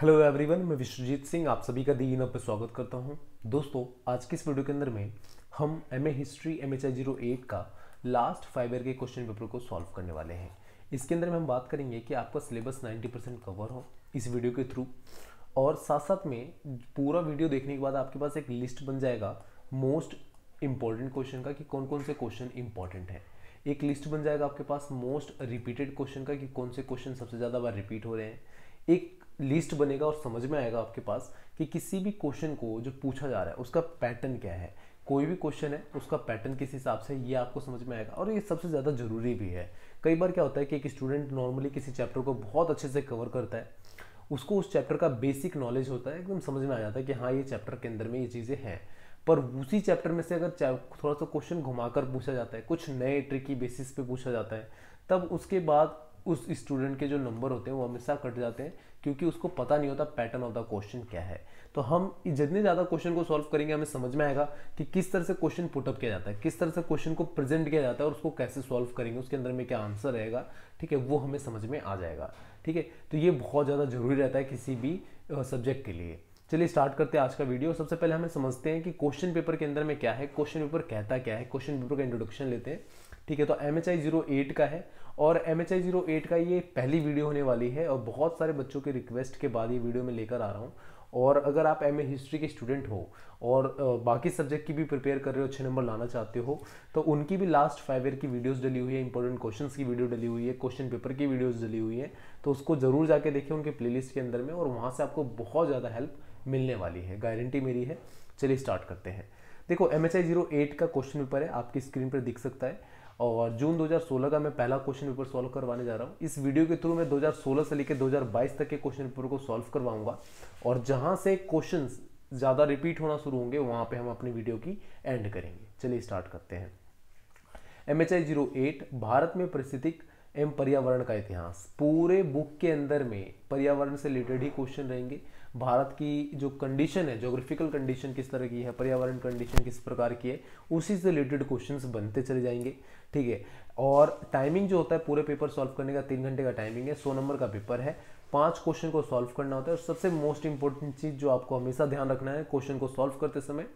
hello everyone मैं विश्वजीत सिंह आप सभी का दी पर स्वागत करता हूं दोस्तों आज की इस वीडियो के अंदर में हम M A history M H zero eight का लास्ट फाइव ईयर के क्वेश्चन पेपर को सॉल्व करने वाले हैं इसके अंदर में हम बात करेंगे कि आपका सिलेबस 90 परसेंट कवर हो इस वीडियो के थ्रू और साथ साथ में पूरा वीडियो देखने के बाद आपके पास एक लिस्ट बन जाएगा मोस्ट इम्पॉर्टेंट क्वेश्चन का कि कौन कौन से क्वेश्चन इंपॉर्टेंट है एक लिस्ट बन जाएगा आपके पास मोस्ट रिपीटेड क्वेश्चन का कि कौन से क्वेश्चन सबसे ज़्यादा बार रिपीट हो रहे हैं एक लिस्ट बनेगा और समझ में आएगा आपके पास कि किसी भी क्वेश्चन को जो पूछा जा रहा है उसका पैटर्न क्या है कोई भी क्वेश्चन है उसका पैटर्न किस हिसाब से ये आपको समझ में आएगा और ये सबसे ज़्यादा ज़रूरी भी है कई बार क्या होता है कि एक स्टूडेंट नॉर्मली किसी चैप्टर को बहुत अच्छे से कवर करता है उसको उस चैप्टर का बेसिक नॉलेज होता है एकदम समझ में आ जाता है कि हाँ ये चैप्टर के अंदर में ये चीज़ें हैं पर उसी चैप्टर में से अगर थोड़ा सा क्वेश्चन घुमाकर पूछा जाता है कुछ नए ट्रिक की बेसिस पे पूछा जाता है तब उसके बाद उस स्टूडेंट के जो नंबर होते हैं वो हमेशा कट जाते हैं क्योंकि उसको पता नहीं होता पैटर्न ऑफ द क्वेश्चन क्या है तो हम जितने ज़्यादा क्वेश्चन को सॉल्व करेंगे हमें समझ में आएगा कि किस तरह से क्वेश्चन पुटअप किया जाता है किस तरह से क्वेश्चन को प्रेजेंट किया जाता है और उसको कैसे सॉल्व करेंगे उसके अंदर में क्या आंसर रहेगा ठीक है वो हमें समझ में आ जाएगा ठीक है तो ये बहुत ज़्यादा जरूरी रहता है किसी भी सब्जेक्ट के लिए चलिए स्टार्ट करते हैं आज का वीडियो सबसे पहले हमें समझते हैं कि क्वेश्चन पेपर के अंदर में क्या है क्वेश्चन पेपर कहता क्या है क्वेश्चन पेपर का इंट्रोडक्शन लेते हैं ठीक है तो M H I zero eight का है और M H I zero eight का ये पहली वीडियो होने वाली है और बहुत सारे बच्चों के रिक्वेस्ट के बाद ये वीडियो मैं लेकर आ रहा हूँ और अगर आप एम ए हिस्ट्री के स्टूडेंट हो और बाकी सब्जेक्ट की भी प्रिपेयर कर रहे हो अच्छे नंबर लाना चाहते हो तो उनकी भी लास्ट फाइव ईयर की वीडियोस डली हुई है इंपॉर्टेंट क्वेश्चंस की वीडियो डली हुई है क्वेश्चन पेपर की वीडियोस डली हुई है तो उसको ज़रूर जाके देखें उनके प्ले के अंदर में और वहाँ से आपको बहुत ज़्यादा हेल्प मिलने वाली है गारंटी मेरी है चलिए स्टार्ट करते हैं देखो M H I zero eight का क्वेश्चन पेपर है आपकी स्क्रीन पर दिख सकता है और जून 2016 का मैं पहला क्वेश्चन पेपर सॉल्व करवाने जा रहा हूँ इस वीडियो के थ्रू मैं 2016 से लेकर 2022 तक के क्वेश्चन पेपर को सॉल्व करवाऊंगा और जहाँ से क्वेश्चन ज़्यादा रिपीट होना शुरू होंगे वहाँ पे हम अपनी वीडियो की एंड करेंगे चलिए स्टार्ट करते हैं M H I zero eight Bharat में परिस्थितिक एवं पर्यावरण का इतिहास पूरे बुक के अंदर में पर्यावरण से रिलेटेड ही क्वेश्चन रहेंगे भारत की जो कंडीशन है जोग्राफिकल कंडीशन किस तरह की है पर्यावरण कंडीशन किस प्रकार की है उसी से रिलेटेड क्वेश्चन बनते चले जाएंगे ठीक है और टाइमिंग जो होता है पूरे पेपर सॉल्व करने का तीन घंटे का टाइमिंग है सौ नंबर का पेपर है पांच क्वेश्चन को सॉल्व करना होता है और सबसे मोस्ट इंपॉर्टेंट चीज़ जो आपको हमेशा ध्यान रखना है क्वेश्चन को सॉल्व करते समय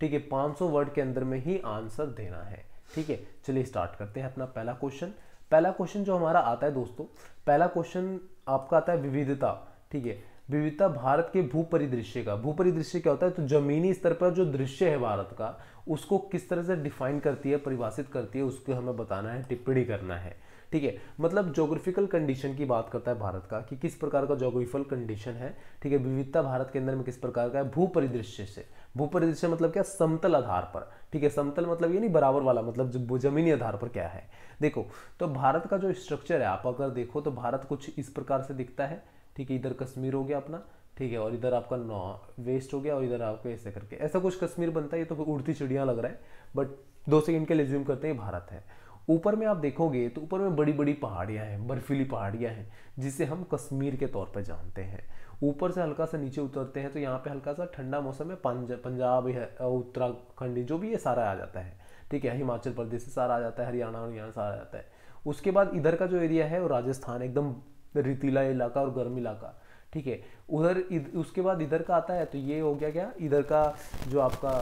ठीक है 500 वर्ड के अंदर में ही आंसर देना है ठीक है चलिए स्टार्ट करते हैं अपना पहला क्वेश्चन पहला क्वेश्चन जो हमारा आता है दोस्तों पहला क्वेश्चन आपका आता है विविधता ठीक है विविधता भारत के भूपरिदृश्य का भूपरिदृश्य क्या होता है तो जमीनी स्तर पर जो दृश्य है भारत का उसको किस तरह से डिफाइन करती है परिभाषित करती है उसको हमें बताना है टिप्पणी करना है ठीक है मतलब जोग्राफिकल कंडीशन की बात करता है भारत का कि किस प्रकार का जोग्राफिकल कंडीशन है ठीक है विविधता भारत के अंदर में किस प्रकार का है परिदृश्य से भू परिदृश्य मतलब क्या समतल आधार पर ठीक है समतल मतलब ये नहीं बराबर वाला मतलब जमीनी आधार पर क्या है देखो तो भारत का जो स्ट्रक्चर है आप अगर देखो तो भारत कुछ इस प्रकार से दिखता है ठीक है इधर कश्मीर हो गया अपना ठीक है और इधर आपका नॉ वेस्ट हो गया और इधर आपको ऐसे करके ऐसा कुछ कश्मीर बनता है ये तो उड़ती चिड़िया लग रहा है बट दो सेकंड के लिए ज्यूम करते हैं भारत है ऊपर में आप देखोगे तो ऊपर में बड़ी बड़ी पहाड़ियाँ हैं बर्फीली पहाड़ियाँ हैं जिसे हम कश्मीर के तौर पर जानते हैं ऊपर से हल्का सा नीचे उतरते हैं तो यहाँ पे हल्का सा ठंडा मौसम है पंजाब उत्तराखंड जो भी ये सारा आ जाता है ठीक है हिमाचल प्रदेश से सारा आ जाता है हरियाणा और यहाँ सारा आ जाता है उसके बाद इधर का जो एरिया है वो राजस्थान एकदम रीतीला इलाका और गर्म इलाका ठीक है उधर उसके बाद इधर का आता है तो ये हो गया क्या इधर का जो आपका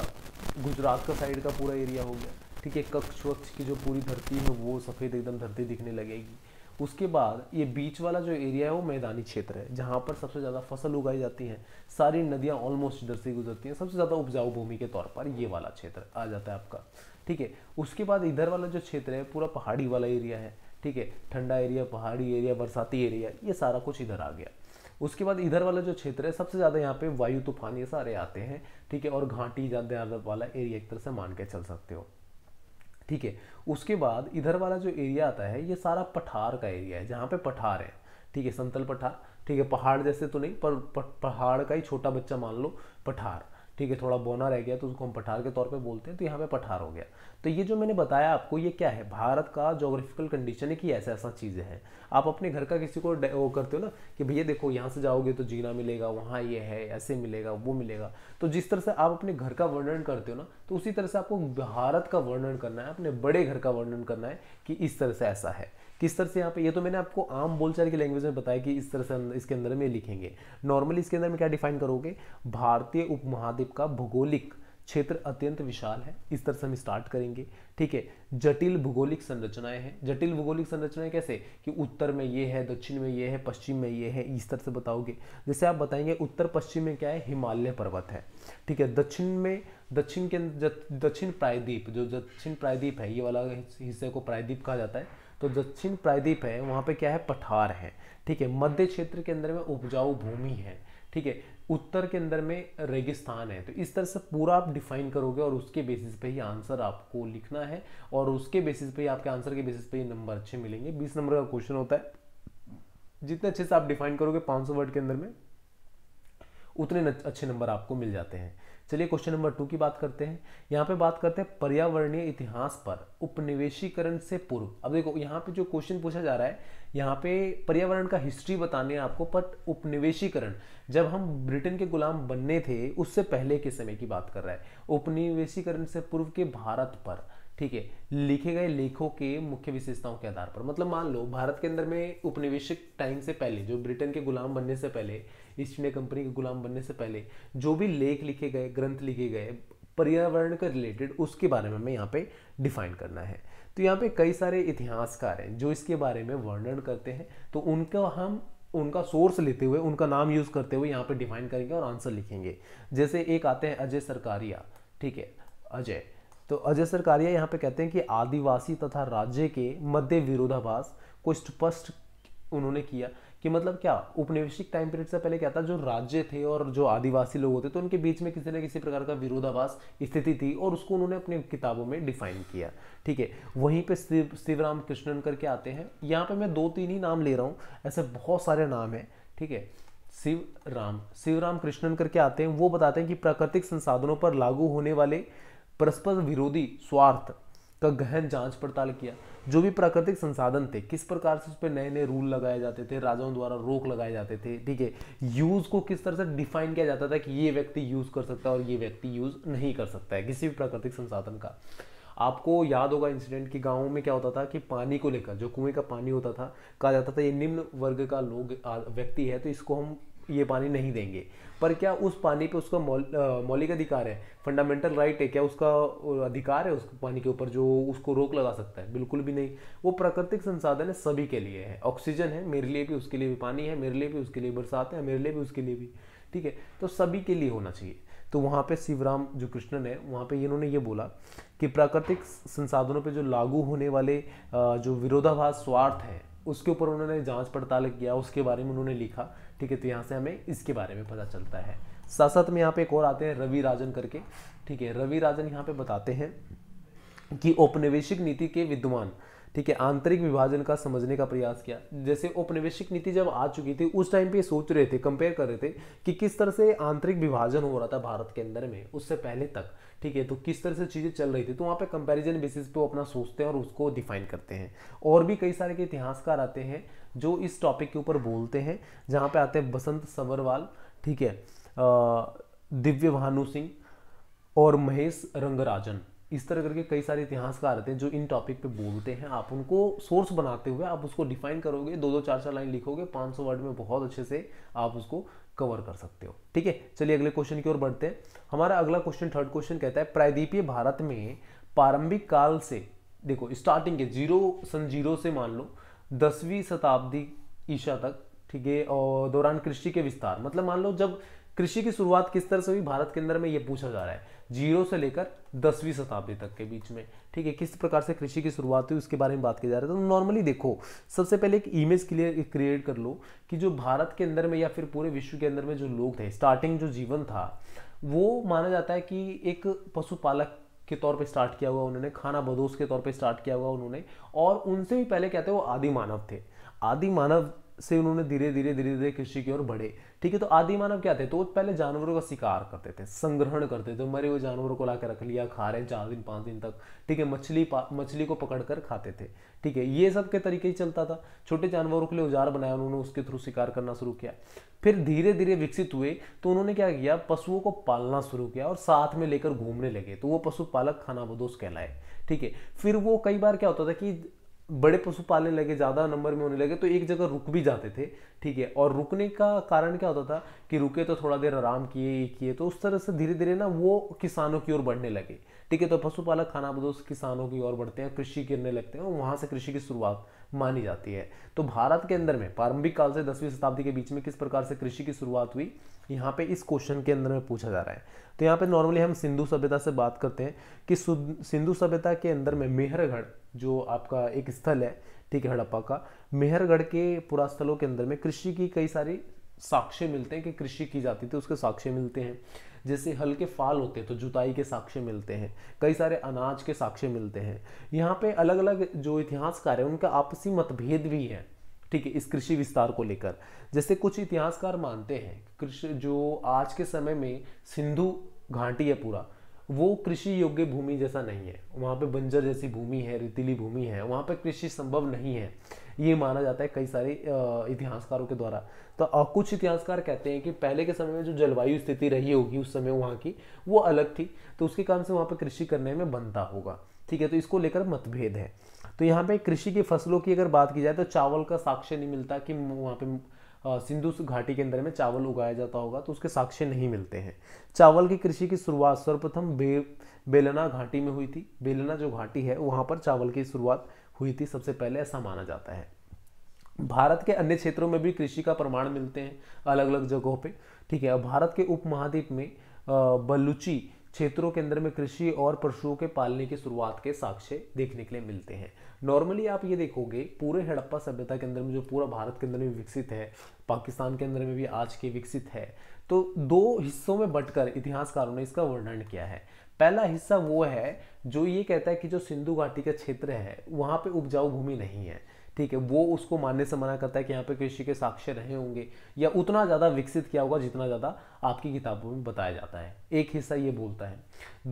गुजरात का साइड का पूरा एरिया हो गया ठीक है कक्ष वक्ष की जो पूरी धरती है वो सफ़ेद एकदम धरती दिखने लगेगी उसके बाद ये बीच वाला जो एरिया है वो मैदानी क्षेत्र है जहाँ पर सबसे ज़्यादा फसल उगाई जाती है सारी नदियाँ ऑलमोस्ट इधर से गुजरती हैं सबसे ज़्यादा उपजाऊ भूमि के तौर पर ये वाला क्षेत्र आ जाता है आपका ठीक है उसके बाद इधर वाला जो क्षेत्र है पूरा पहाड़ी वाला एरिया है ठीक है ठंडा एरिया पहाड़ी एरिया बरसाती एरिया ये सारा कुछ इधर आ गया उसके बाद इधर वाला जो क्षेत्र है सबसे ज़्यादा यहाँ पे वायु तूफान ये सारे आते हैं ठीक है और घाटी ज्यादा वाला एरिया एक तरह से मान के चल सकते हो ठीक है उसके बाद इधर वाला जो एरिया आता है ये सारा पठार का एरिया है जहाँ पे पठार है ठीक है समतल पठार ठीक है पहाड़ जैसे तो नहीं पर पहाड़ का ही छोटा बच्चा मान लो पठार ठीक है थोड़ा बोना रह गया तो उसको हम पठार के तौर पे बोलते हैं तो यहाँ पे पठार हो गया तो ये जो मैंने बताया आपको ये क्या है भारत का जोग्राफिकल कंडीशन है कि ऐसा ऐसा चीज़ें हैं आप अपने घर का किसी को वो करते हो ना कि भैया देखो यहाँ से जाओगे तो जीना मिलेगा वहाँ ये है ऐसे मिलेगा वो मिलेगा तो जिस तरह से आप अपने घर का वर्णन करते हो ना तो उसी तरह से आपको भारत का वर्णन करना है अपने बड़े घर का वर्णन करना है कि इस तरह से ऐसा है किस तरह से यहाँ पे ये तो मैंने आपको आम बोलचाल की लैंग्वेज में बताया कि इस तरह से इसके अंदर में लिखेंगे नॉर्मली इसके अंदर में क्या डिफाइन करोगे भारतीय उपमहाद्वीप का भौगोलिक क्षेत्र अत्यंत विशाल है इस तरह से हम स्टार्ट करेंगे ठीक है जटिल भूगोलिक संरचनाएं हैं जटिल भूगोलिक संरचनाएं कैसे कि उत्तर में ये है दक्षिण में ये है पश्चिम में ये है इस तरह से बताओगे जैसे आप बताएंगे उत्तर पश्चिम में क्या है हिमालय पर्वत है ठीक है दक्षिण में दक्षिण के दक्षिण प्रायद्वीप जो दक्षिण प्रायद्वीप है ये वाला हिस्से को प्रायद्वीप कहा जाता है तो दक्षिण प्रायद्वीप है वहाँ पे क्या है पठार है ठीक है मध्य क्षेत्र के अंदर में उपजाऊ भूमि है ठीक है उत्तर के अंदर में रेगिस्तान है तो इस तरह से पूरा आप डिफाइन करोगे और उसके बेसिस पे ही आंसर आपको लिखना है और उसके बेसिस पे ही आपके आंसर के बेसिस पे ही नंबर अच्छे मिलेंगे बीस नंबर का क्वेश्चन होता है जितने अच्छे से आप डिफाइन करोगे पाँच वर्ड के अंदर में उतने अच्छे नंबर आपको मिल जाते हैं चलिए क्वेश्चन नंबर टू की बात करते हैं यहाँ पे बात करते हैं पर्यावरणीय इतिहास पर उपनिवेशीकरण से पूर्व अब देखो यहाँ पे जो क्वेश्चन पूछा जा रहा है यहाँ पे पर्यावरण का हिस्ट्री बताने हैं आपको पर उपनिवेशीकरण जब हम ब्रिटेन के गुलाम बनने थे उससे पहले के समय की बात कर रहा है उपनिवेशीकरण से पूर्व के भारत पर ठीक है लिखे गए लेखों के मुख्य विशेषताओं के आधार पर मतलब मान लो भारत के अंदर में उपनिवेशिक टाइम से पहले जो ब्रिटेन के गुलाम बनने से पहले ईस्ट इंडिया कंपनी के गुलाम बनने से पहले जो भी लेख लिखे गए ग्रंथ लिखे गए पर्यावरण के रिलेटेड उसके बारे में हमें यहाँ पे डिफाइन करना है तो यहाँ पे कई सारे इतिहासकार हैं जो इसके बारे में वर्णन करते हैं तो उनका हम उनका सोर्स लेते हुए उनका नाम यूज़ करते हुए यहाँ पे डिफाइन करेंगे और आंसर लिखेंगे जैसे एक आते हैं अजय सरकारिया ठीक है अजय तो अजय सरकारिया यहाँ पे कहते हैं कि आदिवासी तथा राज्य के मध्य विरोधाभास को स्पष्ट उन्होंने किया कि मतलब क्या उपनिवेशिक टाइम पीरियड से पहले क्या था जो राज्य थे और जो आदिवासी लोग होते तो उनके बीच में किसी न किसी प्रकार का विरोधाभास स्थिति थी और उसको उन्होंने अपनी किताबों में डिफाइन किया ठीक है वहीं पर शिव शिव राम कृष्णन करके आते हैं यहाँ पर मैं दो तीन ही नाम ले रहा हूँ ऐसे बहुत सारे नाम हैं ठीक है शिव राम शिव राम कृष्णन करके आते हैं वो बताते हैं कि प्राकृतिक संसाधनों पर लागू होने वाले परस्पर विरोधी स्वार्थ का गहन जांच पड़ताल किया जो भी प्राकृतिक संसाधन थे किस प्रकार से उस पर नए नए रूल लगाए जाते थे राजाओं द्वारा रोक लगाए जाते थे ठीक है यूज़ को किस तरह से डिफाइन किया जाता था कि ये व्यक्ति यूज़ कर सकता है और ये व्यक्ति यूज़ नहीं कर सकता है किसी भी प्राकृतिक संसाधन का आपको याद होगा इंसिडेंट कि गाँव में क्या होता था कि पानी को लेकर जो कुएं का पानी होता था कहा जाता था ये निम्न वर्ग का लोग व्यक्ति है तो इसको हम ये पानी नहीं देंगे पर क्या उस पानी पे उसका मौलिक अधिकार है फंडामेंटल राइट है क्या उसका अधिकार है उस पानी के ऊपर जो उसको रोक लगा सकता है बिल्कुल भी नहीं वो प्राकृतिक संसाधन है सभी के लिए है ऑक्सीजन है मेरे लिए भी उसके लिए भी पानी है मेरे लिए भी उसके लिए बरसात है मेरे लिए भी उसके लिए भी ठीक है तो सभी के लिए होना चाहिए तो वहाँ पे शिवराम जो कृष्णन है वहाँ पे इन्होंने ये बोला कि प्राकृतिक संसाधनों पे जो लागू होने वाले जो विरोधाभास स्वार्थ है उसके ऊपर उन्होंने जांच पड़ताल किया उसके बारे में उन्होंने लिखा ठीक है तो यहाँ से हमें इसके बारे में पता चलता है साथ साथ में यहाँ पे एक और आते हैं रवि राजन करके ठीक है रवि राजन यहाँ पे बताते हैं कि औपनिवेशिक नीति के विद्वान ठीक है आंतरिक विभाजन का समझने का प्रयास किया जैसे औपनिवेशिक नीति जब आ चुकी थी उस टाइम पे ये सोच रहे थे कंपेयर कर रहे थे कि किस तरह से आंतरिक विभाजन हो रहा था भारत के अंदर में उससे पहले तक ठीक है तो किस तरह से चीज़ें चल रही थी तो वहाँ पे कंपैरिजन बेसिस पे वो अपना सोचते हैं और उसको डिफाइन करते हैं और भी कई सारे के इतिहासकार आते हैं जो इस टॉपिक के ऊपर बोलते हैं जहाँ पे आते हैं बसंत सवरवाल ठीक है दिव्य भानु सिंह और महेश रंगराजन इस तरह करके कई सारे इतिहासकार रहते हैं जो इन टॉपिक पे बोलते हैं आप उनको सोर्स बनाते हुए आप उसको डिफाइन करोगे दो दो चार चार लाइन लिखोगे 500 वर्ड में बहुत अच्छे से आप उसको कवर कर सकते हो ठीक है चलिए अगले क्वेश्चन की ओर बढ़ते हैं हमारा अगला क्वेश्चन थर्ड क्वेश्चन कहता है प्रायद्वीपीय भारत में प्रारंभिक काल से देखो स्टार्टिंग के जीरो सन जीरो से मान लो दसवीं शताब्दी ईशा तक ठीक है और दौरान कृषि के विस्तार मतलब मान लो जब कृषि की शुरुआत किस तरह से हुई भारत के अंदर में ये पूछा जा रहा है जीरो से लेकर दसवीं शताब्दी तक के बीच में ठीक है किस प्रकार से कृषि की शुरुआत हुई उसके बारे में बात की जा रही है तो नॉर्मली देखो सबसे पहले एक इमेज क्लियर क्रिएट कर लो कि जो भारत के अंदर में या फिर पूरे विश्व के अंदर में जो लोग थे स्टार्टिंग जो जीवन था वो माना जाता है कि एक पशुपालक के तौर पे स्टार्ट किया हुआ उन्होंने खाना बदोश के तौर पे स्टार्ट किया हुआ उन्होंने और उनसे भी पहले कहते हैं वो आदि मानव थे आदि मानव से उन्होंने धीरे धीरे धीरे धीरे कृषि की ओर बढ़े ठीक है तो आदि मानव क्या थे तो पहले जानवरों का शिकार करते थे संग्रहण करते थे मरे हुए जानवरों को ला के रख लिया खा रहे चार दिन पाँच दिन तक ठीक है मछली मछली को पकड़ कर खाते थे ठीक है ये सब के तरीके ही चलता था छोटे जानवरों के लिए औजार बनाया उन्होंने उसके थ्रू शिकार करना शुरू किया फिर धीरे धीरे विकसित हुए तो उन्होंने क्या किया पशुओं को पालना शुरू किया और साथ में लेकर घूमने लगे तो वो पशुपालक खानाबदोश कहलाए ठीक है फिर वो कई बार क्या होता था कि बड़े पशु पालने लगे ज़्यादा नंबर में होने लगे तो एक जगह रुक भी जाते थे ठीक है और रुकने का कारण क्या होता था कि रुके तो थोड़ा देर आराम किए ये किए तो उस तरह से धीरे धीरे ना वो किसानों की ओर बढ़ने लगे ठीक है तो पशुपालक खाना किसानों की ओर बढ़ते हैं कृषि करने लगते हैं और वहां से कृषि की शुरुआत मानी जाती है तो भारत के अंदर में प्रारंभिक काल से दसवीं शताब्दी के बीच में किस प्रकार से कृषि की शुरुआत हुई यहाँ पे इस क्वेश्चन के अंदर में पूछा जा रहा है तो यहाँ पे नॉर्मली हम सिंधु सभ्यता से बात करते हैं कि सिंधु सभ्यता के अंदर में मेहरगढ़ जो आपका एक स्थल है ठीक है हड़प्पा का मेहरगढ़ के पुरास्थलों के अंदर में कृषि की कई सारी साक्ष्य मिलते हैं कि कृषि की जाती थी उसके साक्ष्य मिलते हैं जैसे हल्के फाल होते हैं तो जुताई के साक्ष्य मिलते हैं कई सारे अनाज के साक्ष्य मिलते हैं यहाँ पे अलग अलग जो इतिहासकार हैं उनका आपसी मतभेद भी है ठीक है इस कृषि विस्तार को लेकर जैसे कुछ इतिहासकार मानते हैं कृषि जो आज के समय में सिंधु घाटी है पूरा वो कृषि योग्य भूमि जैसा नहीं है वहाँ पे बंजर जैसी भूमि है रेतीली भूमि है वहाँ पे कृषि संभव नहीं है ये माना जाता है कई सारे इतिहासकारों के द्वारा तो कुछ इतिहासकार कहते हैं कि पहले के समय में जो जलवायु स्थिति रही होगी उस समय वहाँ की वो अलग थी तो उसके कारण से वहाँ पर कृषि करने में बनता होगा ठीक है तो इसको लेकर मतभेद है तो यहाँ पे कृषि की फसलों की अगर बात की जाए तो चावल का साक्ष्य नहीं मिलता कि वहाँ पे सिंधु घाटी के अंदर में चावल उगाया जाता होगा तो उसके साक्ष्य नहीं मिलते हैं चावल की कृषि की शुरुआत सर्वप्रथम बे बेलना घाटी में हुई थी बेलना जो घाटी है वहाँ पर चावल की शुरुआत हुई थी सबसे पहले ऐसा माना जाता है भारत के अन्य क्षेत्रों में भी कृषि का प्रमाण मिलते हैं अलग अलग जगहों पे ठीक है भारत के उपमहाद्वीप में बलूची क्षेत्रों के अंदर में कृषि और पशुओं के पालने की शुरुआत के साक्ष्य देखने के लिए मिलते हैं नॉर्मली आप ये देखोगे पूरे हड़प्पा सभ्यता के अंदर में जो पूरा भारत के अंदर में विकसित है पाकिस्तान के अंदर में भी आज के विकसित है तो दो हिस्सों में बंटकर इतिहासकारों ने इसका वर्णन किया है पहला हिस्सा वो है जो ये कहता है कि जो सिंधु घाटी का क्षेत्र है वहाँ पे उपजाऊ भूमि नहीं है ठीक है वो उसको मानने से मना करता है कि यहाँ पे कृषि के साक्ष्य रहे होंगे या उतना ज़्यादा विकसित किया होगा जितना ज़्यादा आपकी किताबों में बताया जाता है एक हिस्सा ये बोलता है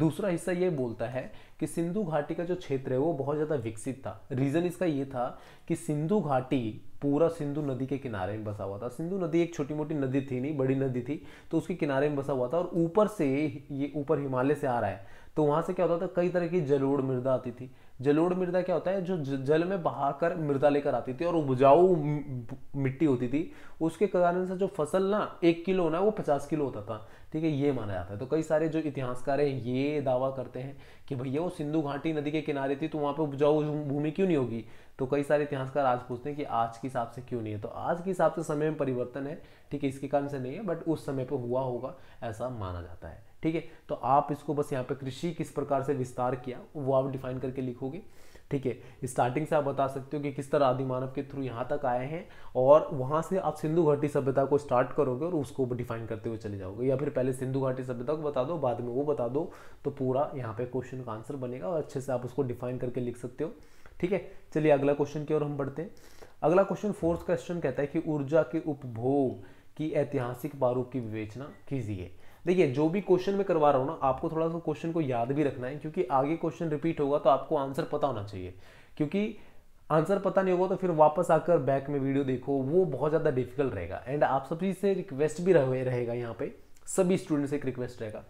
दूसरा हिस्सा ये बोलता है कि सिंधु घाटी का जो क्षेत्र है वो बहुत ज़्यादा विकसित था रीज़न इसका ये था कि सिंधु घाटी पूरा सिंधु नदी के किनारे में बसा हुआ था सिंधु नदी एक छोटी मोटी नदी थी नहीं बड़ी नदी थी तो उसके किनारे में बसा हुआ था और ऊपर से ये ऊपर हिमालय से आ रहा है तो वहाँ से क्या होता था कई तरह की जलोढ़ मृदा आती थी जलोढ़ मृदा क्या होता है जो जल में बहाकर मृदा लेकर आती थी और उपजाऊ मिट्टी होती थी उसके कारण से जो फसल ना एक किलो होना वो पचास किलो होता था ठीक है ये माना जाता है तो कई सारे जो इतिहासकार हैं ये दावा करते हैं कि भैया वो सिंधु घाटी नदी के किनारे थी तो वहाँ पर उपजाऊ भूमि क्यों नहीं होगी तो कई सारे इतिहासकार आज पूछते हैं कि आज के हिसाब से क्यों नहीं है तो आज के हिसाब से समय में परिवर्तन है ठीक है इसके कारण से नहीं है बट उस समय पर हुआ होगा ऐसा माना जाता है ठीक है तो आप इसको बस यहाँ पे कृषि किस प्रकार से विस्तार किया वो आप डिफाइन करके लिखोगे ठीक है स्टार्टिंग से आप बता सकते हो कि किस तरह आदि मानव के थ्रू यहाँ तक आए हैं और वहाँ से आप सिंधु घाटी सभ्यता को स्टार्ट करोगे और उसको डिफाइन करते हुए चले जाओगे या फिर पहले सिंधु घाटी सभ्यता को बता दो बाद में वो बता दो तो पूरा यहाँ पे क्वेश्चन का आंसर बनेगा और अच्छे से आप उसको डिफाइन करके लिख सकते हो ठीक है चलिए अगला क्वेश्चन की ओर हम बढ़ते हैं अगला क्वेश्चन फोर्थ क्वेश्चन कहता है कि ऊर्जा के उपभोग की ऐतिहासिक प्रारूप की विवेचना कीजिए देखिए जो भी क्वेश्चन मैं करवा रहा हूँ ना आपको थोड़ा सा क्वेश्चन को याद भी रखना है क्योंकि आगे क्वेश्चन रिपीट होगा तो आपको आंसर पता होना चाहिए क्योंकि आंसर पता नहीं होगा तो फिर वापस आकर बैक में वीडियो देखो वो बहुत ज़्यादा डिफिकल्ट रहेगा एंड आप सभी से रिक्वेस्ट भी रहे रहेगा यहाँ पे सभी स्टूडेंट से एक रिक्वेस्ट रहेगा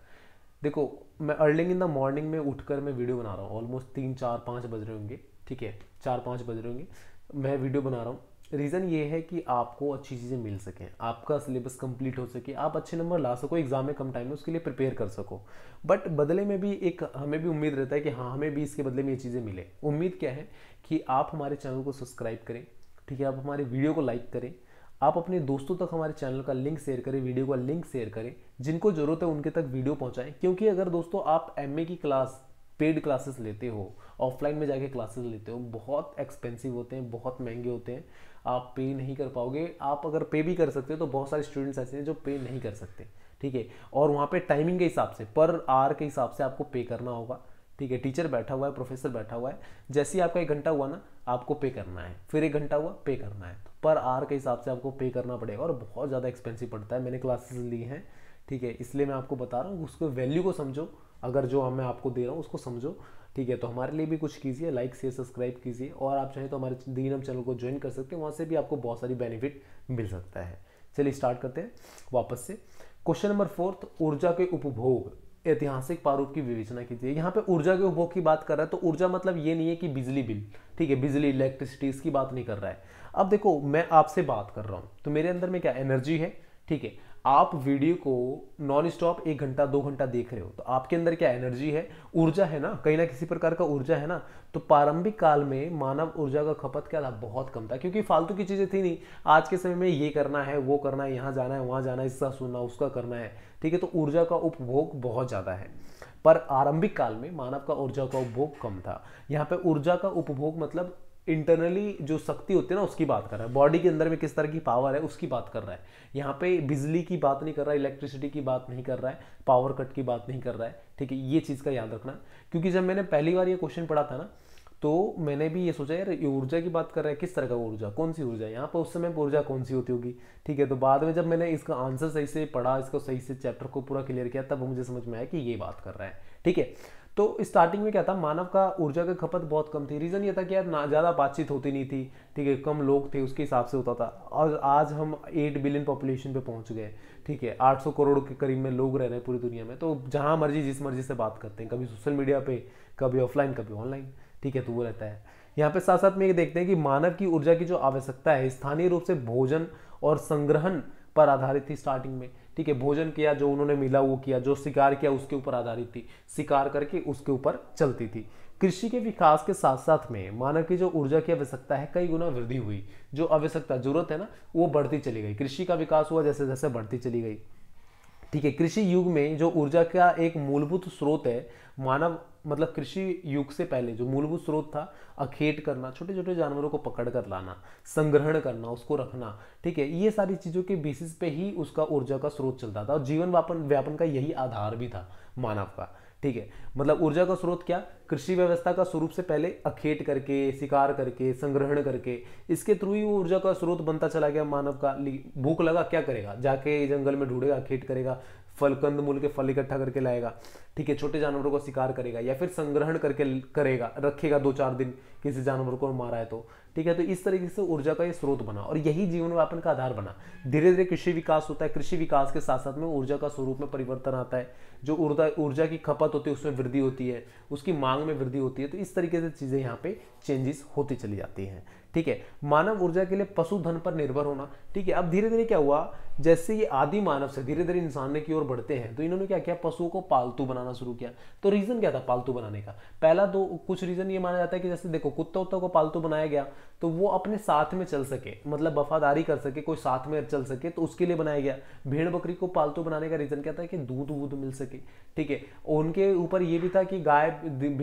देखो मैं अर्लिंग इन द मॉर्निंग में उठकर मैं वीडियो बना रहा हूँ ऑलमोस्ट तीन चार पाँच बज रहे होंगे ठीक है चार पाँच बज रहे होंगे मैं वीडियो बना रहा हूँ रीज़न ये है कि आपको अच्छी चीज़ें मिल सकें आपका सिलेबस कंप्लीट हो सके आप अच्छे नंबर ला सको एग्ज़ाम में कम टाइम में उसके लिए प्रिपेयर कर सको बट बदले में भी एक हमें भी उम्मीद रहता है कि हाँ हमें भी इसके बदले में ये चीज़ें मिले उम्मीद क्या है कि आप हमारे चैनल को सब्सक्राइब करें ठीक है आप हमारे वीडियो को लाइक करें आप अपने दोस्तों तक हमारे चैनल का लिंक शेयर करें वीडियो का लिंक शेयर करें जिनको ज़रूरत है उनके तक वीडियो पहुँचाएँ क्योंकि अगर दोस्तों आप एम की क्लास पेड क्लासेस लेते हो ऑफलाइन में जाके क्लासेस लेते हो बहुत एक्सपेंसिव होते हैं बहुत महंगे होते हैं आप पे नहीं कर पाओगे आप अगर पे भी कर सकते हो तो बहुत सारे स्टूडेंट्स ऐसे हैं जो पे नहीं कर सकते ठीक है और वहाँ पे टाइमिंग के हिसाब से पर आर के हिसाब से आपको पे करना होगा ठीक है टीचर बैठा हुआ है प्रोफेसर बैठा हुआ है जैसे ही आपका एक घंटा हुआ ना आपको पे करना है फिर एक घंटा हुआ पे करना है पर तो आर के हिसाब से आपको पे करना पड़ेगा और बहुत ज़्यादा एक्सपेंसिव पड़ता है मैंने क्लासेस ली हैं ठीक है इसलिए मैं आपको बता रहा हूँ उसके वैल्यू को समझो अगर जो हमें आपको दे रहा हूँ उसको समझो ठीक है तो हमारे लिए भी कुछ कीजिए लाइक शेयर सब्सक्राइब कीजिए और आप चाहें तो हमारे दिनम चैनल को ज्वाइन कर सकते हैं वहाँ से भी आपको बहुत सारी बेनिफिट मिल सकता है चलिए स्टार्ट करते हैं वापस से क्वेश्चन नंबर फोर्थ ऊर्जा के उपभोग ऐतिहासिक प्रारूप की विवेचना कीजिए यहाँ पे ऊर्जा के उपभोग की बात कर रहा है तो ऊर्जा मतलब ये नहीं है कि बिजली बिल ठीक है बिजली इलेक्ट्रिसिटी इसकी बात नहीं कर रहा है अब देखो मैं आपसे बात कर रहा हूँ तो मेरे अंदर में क्या एनर्जी है ठीक है आप वीडियो को नॉन स्टॉप एक घंटा दो घंटा देख रहे हो तो आपके अंदर क्या एनर्जी है ऊर्जा है ना कहीं ना किसी प्रकार का ऊर्जा है ना तो प्रारंभिक काल में मानव ऊर्जा का खपत क्या था बहुत कम था क्योंकि फालतू की चीज़ें थी नहीं आज के समय में ये करना है वो करना है यहाँ जाना है वहां जाना है इसका सुनना उसका करना है ठीक है तो ऊर्जा का उपभोग बहुत ज़्यादा है पर आरंभिक काल में मानव का ऊर्जा का उपभोग कम था यहाँ पे ऊर्जा का उपभोग मतलब इंटरनली जो शक्ति होती है ना उसकी बात कर रहा है बॉडी के अंदर में किस तरह की पावर है उसकी बात कर रहा है यहाँ पे बिजली की बात नहीं कर रहा है इलेक्ट्रिसिटी की बात नहीं कर रहा है पावर कट की बात नहीं कर रहा है ठीक है ये चीज़ का याद रखना क्योंकि जब मैंने पहली बार ये क्वेश्चन पढ़ा था ना तो मैंने भी ये सोचा यार ये ऊर्जा की बात कर रहा है किस तरह का ऊर्जा कौन सी ऊर्जा यहाँ पर उस समय ऊर्जा कौन सी होती होगी ठीक है तो बाद में जब मैंने इसका आंसर सही से पढ़ा इसको सही से चैप्टर को पूरा क्लियर किया तब मुझे समझ में आया कि ये बात कर रहा है ठीक है तो स्टार्टिंग में क्या था मानव का ऊर्जा की खपत बहुत कम थी रीज़न ये था कि यार ना ज़्यादा बातचीत होती नहीं थी ठीक है कम लोग थे उसके हिसाब से होता था और आज हम एट बिलियन पॉपुलेशन पे पहुंच गए ठीक है 800 करोड़ के करीब में लोग रह रहे हैं पूरी दुनिया में तो जहाँ मर्जी जिस मर्जी से बात करते हैं कभी सोशल मीडिया पर कभी ऑफलाइन कभी ऑनलाइन ठीक है तो वो रहता है यहाँ पर साथ साथ में ये देखते हैं कि मानव की ऊर्जा की जो आवश्यकता है स्थानीय रूप से भोजन और संग्रहण पर आधारित थी स्टार्टिंग में ठीक है भोजन किया जो उन्होंने मिला वो किया जो शिकार किया उसके ऊपर आधारित थी शिकार करके उसके ऊपर चलती थी कृषि के विकास के साथ साथ में मानव की जो ऊर्जा की आवश्यकता है कई गुना वृद्धि हुई जो आवश्यकता जरूरत है ना वो बढ़ती चली गई कृषि का विकास हुआ जैसे जैसे बढ़ती चली गई ठीक है कृषि युग में जो ऊर्जा का एक मूलभूत स्रोत है मानव मतलब कृषि युग से पहले जो मूलभूत स्रोत था अखेट करना छोटे छोटे जानवरों को पकड़ कर लाना संग्रहण करना उसको रखना ठीक है ये सारी चीज़ों के बेसिस पे ही उसका ऊर्जा का स्रोत चलता था और जीवन व्यापन व्यापन का यही आधार भी था मानव का ठीक है मतलब ऊर्जा का स्रोत क्या कृषि व्यवस्था का स्वरूप से पहले अखेट करके शिकार करके संग्रहण करके इसके थ्रू ही वो ऊर्जा का स्रोत बनता चला गया मानव का भूख लगा क्या करेगा जाके जंगल में ढूंढेगा अखेट करेगा फल कंद मूल के फल इकट्ठा करके लाएगा ठीक है छोटे जानवरों को शिकार करेगा या फिर संग्रहण करके करेगा रखेगा दो चार दिन किसी जानवर को मारा है तो ठीक है तो इस तरीके से ऊर्जा का ये स्रोत बना और यही जीवन व्यापन का आधार बना धीरे धीरे कृषि विकास होता है कृषि विकास के साथ साथ में ऊर्जा का स्वरूप में परिवर्तन आता है जो ऊर्जा ऊर्जा की खपत होती है उसमें वृद्धि होती है उसकी मांग में वृद्धि होती है तो इस तरीके से चीज़ें यहाँ पे चेंजेस होती चली जाती हैं ठीक है मानव ऊर्जा के लिए पशुधन पर निर्भर होना ठीक है अब धीरे धीरे क्या हुआ जैसे ये आदि मानव से धीरे धीरे इंसान की ओर बढ़ते हैं तो इन्होंने क्या किया पशुओं को पालतू बनाना शुरू किया तो रीज़न क्या था पालतू बनाने का पहला दो कुछ रीज़न ये माना जाता है कि जैसे देखो कुत्ता उत्ता को पालतू बनाया गया तो वो अपने साथ में चल सके मतलब वफादारी कर सके कोई साथ में चल सके तो उसके लिए बनाया गया भेड़ बकरी को पालतू बनाने का रीज़न क्या था कि दूध वूध मिल सके ठीक है उनके ऊपर ये भी था कि गाय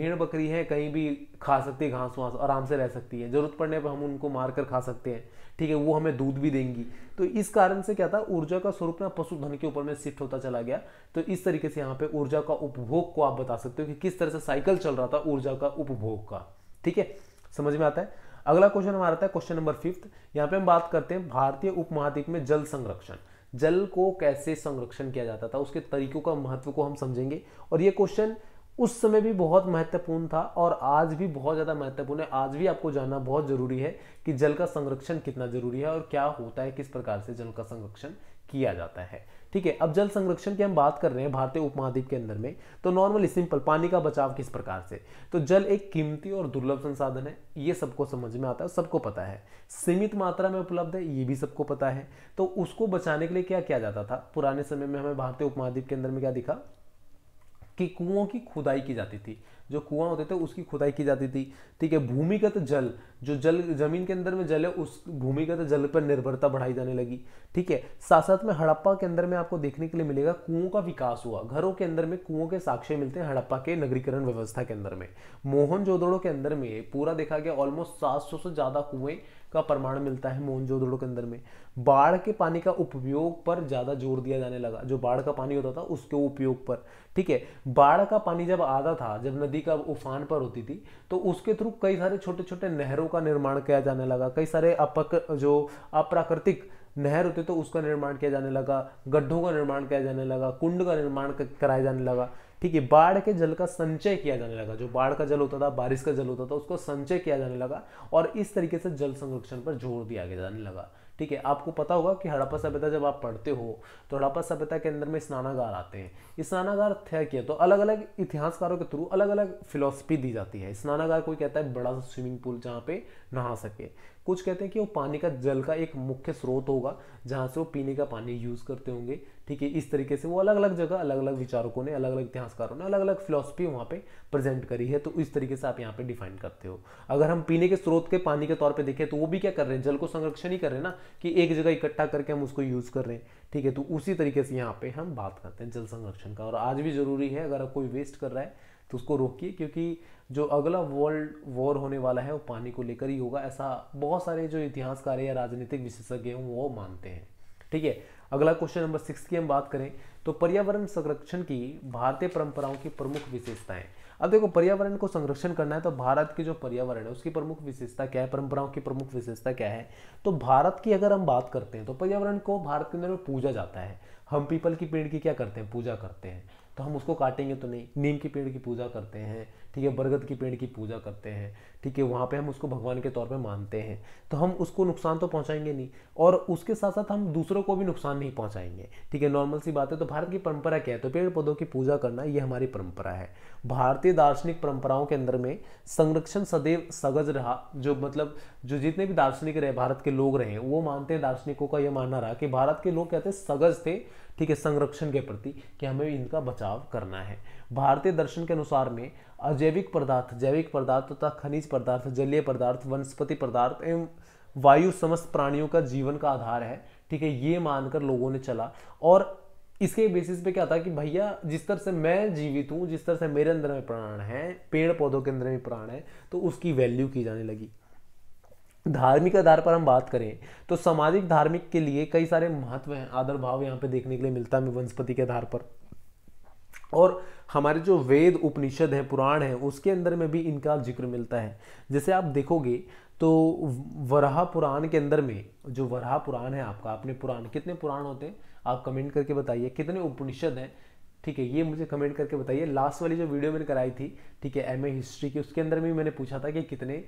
भेड़ बकरी है कहीं भी खा सकती है घास वास आराम से रह सकती है जरूरत पड़ने पर हम उनको मारकर खा सकते हैं ठीक है वो हमें दूध भी देंगी तो इस कारण से क्या था ऊर्जा का स्वरूप ना पशुधन के ऊपर में शिफ्ट होता चला गया तो इस तरीके से यहाँ पे ऊर्जा का उपभोग को आप बता सकते हो कि किस तरह से साइकिल चल रहा था ऊर्जा का उपभोग का ठीक है समझ में आता है अगला क्वेश्चन हमारा आता है क्वेश्चन नंबर फिफ्थ यहाँ पे हम बात करते हैं भारतीय उप में जल संरक्षण जल को कैसे संरक्षण किया जाता था उसके तरीकों का महत्व को हम समझेंगे और ये क्वेश्चन उस समय भी बहुत महत्वपूर्ण था और आज भी बहुत ज़्यादा महत्वपूर्ण है आज भी आपको जानना बहुत ज़रूरी है कि जल का संरक्षण कितना ज़रूरी है और क्या होता है किस प्रकार से जल का संरक्षण किया जाता है ठीक है अब जल संरक्षण की हम बात कर रहे हैं भारतीय उपमहाद्वीप के अंदर में तो नॉर्मली सिंपल पानी का बचाव किस प्रकार से तो जल एक कीमती और दुर्लभ संसाधन है ये सबको समझ में आता है सबको पता है सीमित मात्रा में उपलब्ध है ये भी सबको पता है तो उसको बचाने के लिए क्या किया जाता था पुराने समय में हमें भारतीय उपमहाद्वीप के अंदर में क्या दिखा कि कुओं की खुदाई की जाती थी जो कुआं होते थे उसकी खुदाई की जाती थी ठीक है भूमिगत जल जो जल जमीन के अंदर में जल है उस भूमिगत जल पर निर्भरता बढ़ाई जाने लगी ठीक है साथ साथ में हड़प्पा के अंदर में आपको देखने के लिए मिलेगा कुओं का विकास हुआ घरों के अंदर में कुओं के साक्ष्य मिलते हैं हड़प्पा के नगरीकरण व्यवस्था के अंदर में मोहन जोदड़ो के अंदर में पूरा देखा गया ऑलमोस्ट सात से ज़्यादा कुएं का प्रमाण मिलता है मोहन जोदड़ो के अंदर में बाढ़ के पानी का उपयोग पर ज़्यादा जोर दिया जाने लगा जो बाढ़ का पानी होता था उसके उपयोग पर ठीक है बाढ़ का पानी जब आता था जब नदी का उफान पर होती थी तो उसके थ्रू कई सारे छोटे छोटे नहरों का निर्माण किया जाने लगा कई सारे अपक जो अप्राकृतिक नहर होते तो उसका निर्माण किया जाने लगा गड्ढों का निर्माण किया जाने लगा कुंड का निर्माण कराया जाने लगा ठीक है बाढ़ के जल का संचय किया जाने लगा जो बाढ़ का जल होता था बारिश का जल होता था उसको संचय किया जाने लगा और इस तरीके से जल संरक्षण पर जोर दिया जाने लगा ठीक है आपको पता होगा कि हड़प्पा सभ्यता जब आप पढ़ते हो तो हड़प्पा सभ्यता के अंदर में स्नानागार आते हैं स्नानागार थे क्या तो अलग अलग इतिहासकारों के थ्रू अलग अलग फिलोसफी दी जाती है स्नानागार कोई कहता है बड़ा सा स्विमिंग पूल जहाँ पे नहा सके कुछ कहते हैं कि वो पानी का जल का एक मुख्य स्रोत होगा जहाँ से वो पीने का पानी यूज़ करते होंगे ठीक है इस तरीके से वो अलग अलग जगह अलग अलग विचारकों ने अलग अलग इतिहासकारों ने अलग अलग फिलोसफी वहाँ पे प्रेजेंट करी है तो इस तरीके से आप यहाँ पे डिफाइन करते हो अगर हम पीने के स्रोत के पानी के तौर पर देखें तो वो भी क्या कर रहे हैं जल को संरक्षण ही कर रहे हैं ना कि एक जगह इकट्ठा करके हम उसको यूज़ कर रहे हैं ठीक है तो उसी तरीके से यहाँ पे हम बात करते हैं जल संरक्षण का और आज भी ज़रूरी है अगर कोई वेस्ट कर रहा है तो उसको रोकिए क्योंकि जो अगला वर्ल्ड वॉर होने वाला है वो पानी को लेकर ही होगा ऐसा बहुत सारे जो इतिहासकार या राजनीतिक विशेषज्ञ हैं वो मानते हैं ठीक है अगला क्वेश्चन नंबर सिक्स की हम बात करें तो पर्यावरण संरक्षण की भारतीय परंपराओं की प्रमुख विशेषताएं अब देखो पर्यावरण को संरक्षण करना है तो भारत की जो पर्यावरण है उसकी प्रमुख विशेषता क्या है परंपराओं की प्रमुख विशेषता क्या है तो भारत की अगर हम बात करते हैं तो पर्यावरण को भारत के अंदर पूजा जाता है हम पीपल की पेड़ की क्या करते हैं पूजा करते हैं तो हम उसको काटेंगे तो नहीं नीम के पेड़ की पूजा करते हैं ठीक है बरगद के पेड़ की पूजा करते हैं ठीक है वहाँ पे हम उसको भगवान के तौर पे मानते हैं तो हम उसको नुकसान तो पहुँचाएंगे नहीं और उसके साथ साथ हम दूसरों को भी नुकसान नहीं पहुँचाएंगे ठीक है नॉर्मल सी बात है तो भारत की परंपरा क्या है तो पेड़ पौधों की पूजा करना ये हमारी परंपरा है भारतीय दार्शनिक परंपराओं के अंदर में संरक्षण सदैव सगज रहा जो मतलब जो जितने भी दार्शनिक रहे भारत के लोग रहे वो मानते हैं दार्शनिकों का यह मानना रहा कि भारत के लोग कहते हैं सगज थे ठीक है संरक्षण के प्रति कि हमें इनका बचाव करना है भारतीय दर्शन के अनुसार में अजैविक पदार्थ जैविक पदार्थ तथा खनिज पदार्थ जलीय पदार्थ वनस्पति पदार्थ एवं वायु समस्त प्राणियों का जीवन का आधार है ठीक है ये मानकर लोगों ने चला और इसके बेसिस पे क्या था कि भैया जिस तरह से मैं जीवित हूँ जिस तरह से मेरे अंदर में प्राण है पेड़ पौधों के अंदर में प्राण है तो उसकी वैल्यू की जाने लगी धार्मिक आधार पर हम बात करें तो सामाजिक धार्मिक के लिए कई सारे महत्व हैं आदर भाव यहाँ पे देखने के लिए मिलता है वनस्पति के आधार पर और हमारे जो वेद उपनिषद हैं पुराण हैं उसके अंदर में भी इनका जिक्र मिलता है जैसे आप देखोगे तो वराह पुराण के अंदर में जो वराह पुराण है आपका अपने पुराण कितने पुराण होते हैं आप कमेंट करके बताइए कितने उपनिषद हैं ठीक है ये मुझे कमेंट करके बताइए लास्ट वाली जो वीडियो मैंने कराई थी ठीक है एम हिस्ट्री की उसके अंदर भी मैंने पूछा था कि कितने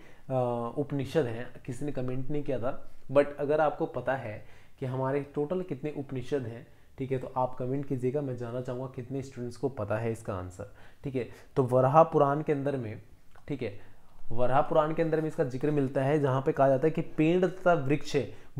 उपनिषद हैं किसी ने कमेंट नहीं किया था बट अगर आपको पता है कि हमारे टोटल कितने उपनिषद हैं ठीक है तो आप कमेंट कीजिएगा मैं जानना चाहूँगा कितने स्टूडेंट्स को पता है इसका आंसर ठीक है तो वराह पुराण के अंदर में ठीक है वराह पुराण के अंदर में इसका जिक्र मिलता है जहाँ पे कहा जाता है कि पेड़ तथा वृक्ष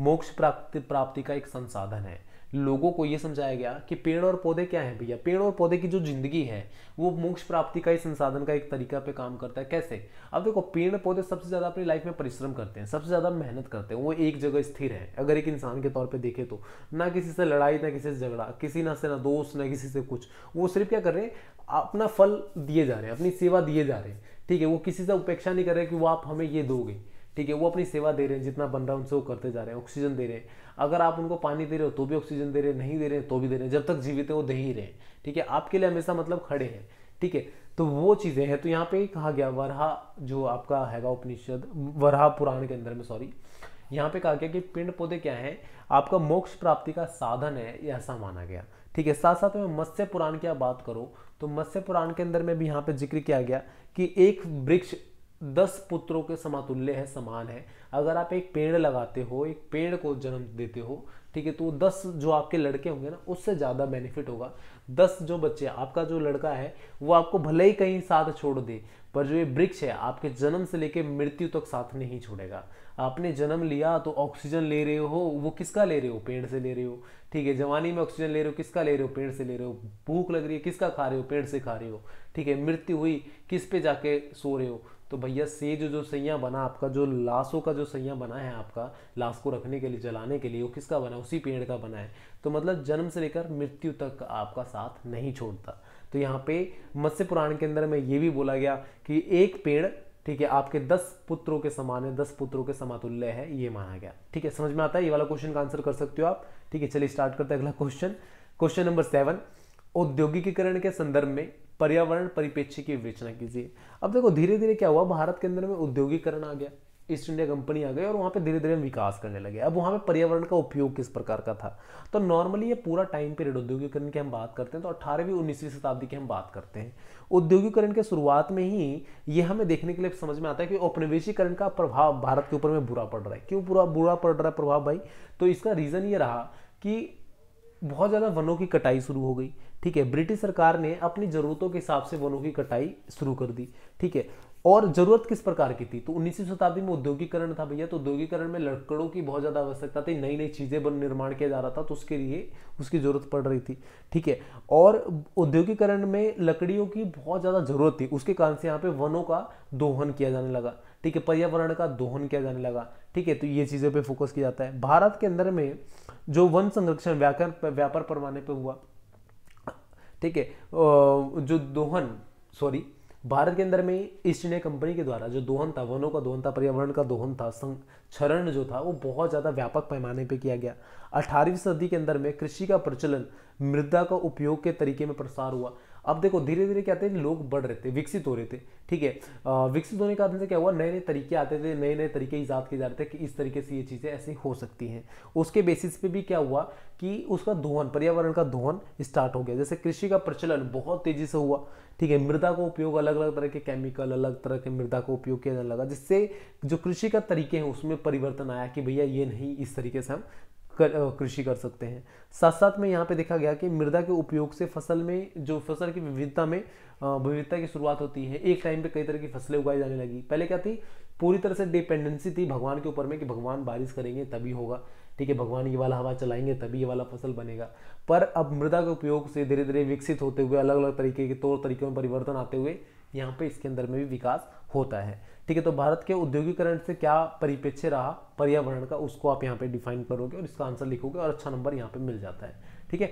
मोक्ष प्राप्ति प्राप्ति का एक संसाधन है लोगों को ये समझाया गया कि पेड़ और पौधे क्या है भैया पेड़ और पौधे की जो जिंदगी है वो मोक्ष प्राप्ति का ही संसाधन का एक तरीका पे काम करता है कैसे अब देखो पेड़ पौधे सबसे ज़्यादा अपनी लाइफ में परिश्रम करते हैं सबसे ज़्यादा मेहनत करते हैं वो एक जगह स्थिर है अगर एक इंसान के तौर पर देखे तो ना किसी से लड़ाई ना किसी से झगड़ा किसी ना से ना दोस्त ना किसी से कुछ वो सिर्फ क्या कर रहे हैं अपना फल दिए जा रहे हैं अपनी सेवा दिए जा रहे हैं ठीक है वो किसी से उपेक्षा नहीं कर रहे कि वो आप हमें ये दोगे ठीक है वो अपनी सेवा दे रहे हैं जितना बन रहा है उनसे वो करते जा रहे हैं ऑक्सीजन दे रहे हैं अगर आप उनको पानी दे रहे हो तो भी ऑक्सीजन दे रहे नहीं दे रहे तो भी दे रहे जब तक जीवित है वो दे ही रहे ठीक है आपके लिए हमेशा मतलब खड़े हैं ठीक है तो वो चीज़ें हैं तो यहाँ पे कहा गया वरहा जो आपका हैगा उपनिषद वरहा पुराण के अंदर में सॉरी यहाँ पे कहा गया कि पिंड पौधे क्या हैं आपका मोक्ष प्राप्ति का साधन है ऐसा माना गया ठीक है साथ साथ में मत्स्य पुराण की आप बात करो तो मत्स्य पुराण के अंदर में भी यहाँ पे जिक्र किया गया कि एक वृक्ष दस पुत्रों के समातुल्य है समान है अगर आप एक पेड़ लगाते हो एक पेड़ को जन्म देते हो ठीक है तो दस जो आपके लड़के होंगे ना उससे ज़्यादा बेनिफिट होगा दस जो बच्चे आपका जो लड़का है वो आपको भले ही कहीं साथ छोड़ दे पर जो ये वृक्ष है आपके जन्म से लेके मृत्यु तक साथ नहीं छोड़ेगा आपने जन्म लिया तो ऑक्सीजन ले रहे हो वो किसका ले रहे हो पेड़ से ले रहे हो ठीक है जवानी में ऑक्सीजन ले रहे हो किसका ले रहे हो पेड़ से ले रहे हो भूख लग रही है किसका खा रहे हो पेड़ से खा रहे हो ठीक है मृत्यु हुई किस पे जाके सो रहे हो तो भैया से जो जो सैया बना आपका जो लाशों का जो सैया बना है आपका लाश को रखने के लिए जलाने के लिए वो किसका बना उसी पेड़ का बना है तो मतलब जन्म से लेकर मृत्यु तक आपका साथ नहीं छोड़ता तो यहाँ पे मत्स्य पुराण के अंदर में ये भी बोला गया कि एक पेड़ ठीक है आपके दस पुत्रों के समान है दस पुत्रों के समातुल्य है ये माना गया ठीक है समझ में आता है ये वाला क्वेश्चन का आंसर कर सकते हो आप ठीक है चलिए स्टार्ट करते हैं अगला क्वेश्चन क्वेश्चन नंबर सेवन औद्योगिकीकरण के संदर्भ में पर्यावरण परिपेक्ष्य की विवेचना कीजिए अब देखो धीरे धीरे क्या हुआ भारत के अंदर में औद्योगिकरण आ गया ईस्ट इंडिया कंपनी आ गई और वहाँ पे धीरे धीरे विकास करने लगे अब वहाँ पे पर्यावरण का उपयोग किस प्रकार का था तो नॉर्मली ये पूरा टाइम पीरियड औद्योगिकरण की हम बात करते हैं तो अठारहवीं उन्नीसवीं शताब्दी की हम बात करते हैं औद्योगिकरण के शुरुआत में ही ये हमें देखने के लिए समझ में आता है कि औपनिवेशीकरण का प्रभाव भारत के ऊपर में बुरा पड़ रहा है क्यों पूरा बुरा पड़ रहा है प्रभाव भाई तो इसका रीज़न ये रहा कि बहुत ज़्यादा वनों की कटाई शुरू हो गई ठीक है ब्रिटिश सरकार ने अपनी ज़रूरतों के हिसाब से वनों की कटाई शुरू कर दी ठीक है और ज़रूरत किस प्रकार की थी तो उन्नीसवीं शताब्दी में औद्योगिकरण था भैया तो औद्योगिकरण में लकड़ों की बहुत ज़्यादा आवश्यकता थी नई नई चीज़ें बन निर्माण किया जा रहा था तो उसके लिए उसकी ज़रूरत पड़ रही थी ठीक है और औद्योगिकरण में लकड़ियों की बहुत ज़्यादा ज़रूरत थी उसके कारण से यहाँ पे वनों का दोहन किया जाने लगा ठीक है पर्यावरण का दोहन किया जाने लगा ठीक है तो ये चीज़ों पर फोकस किया जाता है भारत के अंदर में जो वन संरक्षण व्यापार पैमाने पर हुआ ठीक है जो दोहन सॉरी भारत के अंदर में ईस्ट इंडिया कंपनी के द्वारा जो दोहन था वनों का दोहन था पर्यावरण का दोहन था क्षरण जो था वो बहुत ज़्यादा व्यापक पैमाने पे किया गया अठारहवीं सदी के अंदर में कृषि का प्रचलन मृदा का उपयोग के तरीके में प्रसार हुआ अब देखो धीरे धीरे क्या थे लोग बढ़ रहे थे विकसित हो रहे थे ठीक है विकसित होने का मतलब क्या हुआ नए नए तरीके आते थे नए नए तरीके ईजाद किए जा रहे थे कि इस तरीके से ये चीज़ें ऐसी हो सकती हैं उसके बेसिस पे भी क्या हुआ कि उसका दोहन पर्यावरण का दोहन स्टार्ट हो गया जैसे कृषि का प्रचलन बहुत तेज़ी से हुआ ठीक है मृदा का उपयोग अलग अलग तरह के केमिकल अलग तरह के मृदा का उपयोग किया जाने लगा जिससे जो कृषि का तरीके हैं उसमें परिवर्तन आया कि भैया ये नहीं इस तरीके से हम कृषि कर सकते हैं साथ साथ में यहाँ पे देखा गया कि मृदा के उपयोग से फसल में जो फसल की विविधता में विविधता की शुरुआत होती है एक टाइम पे कई तरह की फसलें उगाई जाने लगी पहले क्या थी पूरी तरह से डिपेंडेंसी थी भगवान के ऊपर में कि भगवान बारिश करेंगे तभी होगा ठीक है भगवान ये वाला हवा चलाएंगे तभी ये वाला फसल बनेगा पर अब मृदा के उपयोग से धीरे धीरे विकसित होते हुए अलग अलग तरीके के तौर तरीकों में परिवर्तन आते हुए यहाँ पे इसके अंदर में भी विकास होता है ठीक है तो भारत के उद्योगीकरण से क्या परिपेक्ष्य रहा पर्यावरण का उसको आप यहाँ पे डिफाइन करोगे और इसका आंसर लिखोगे और अच्छा नंबर यहाँ पे मिल जाता है ठीक है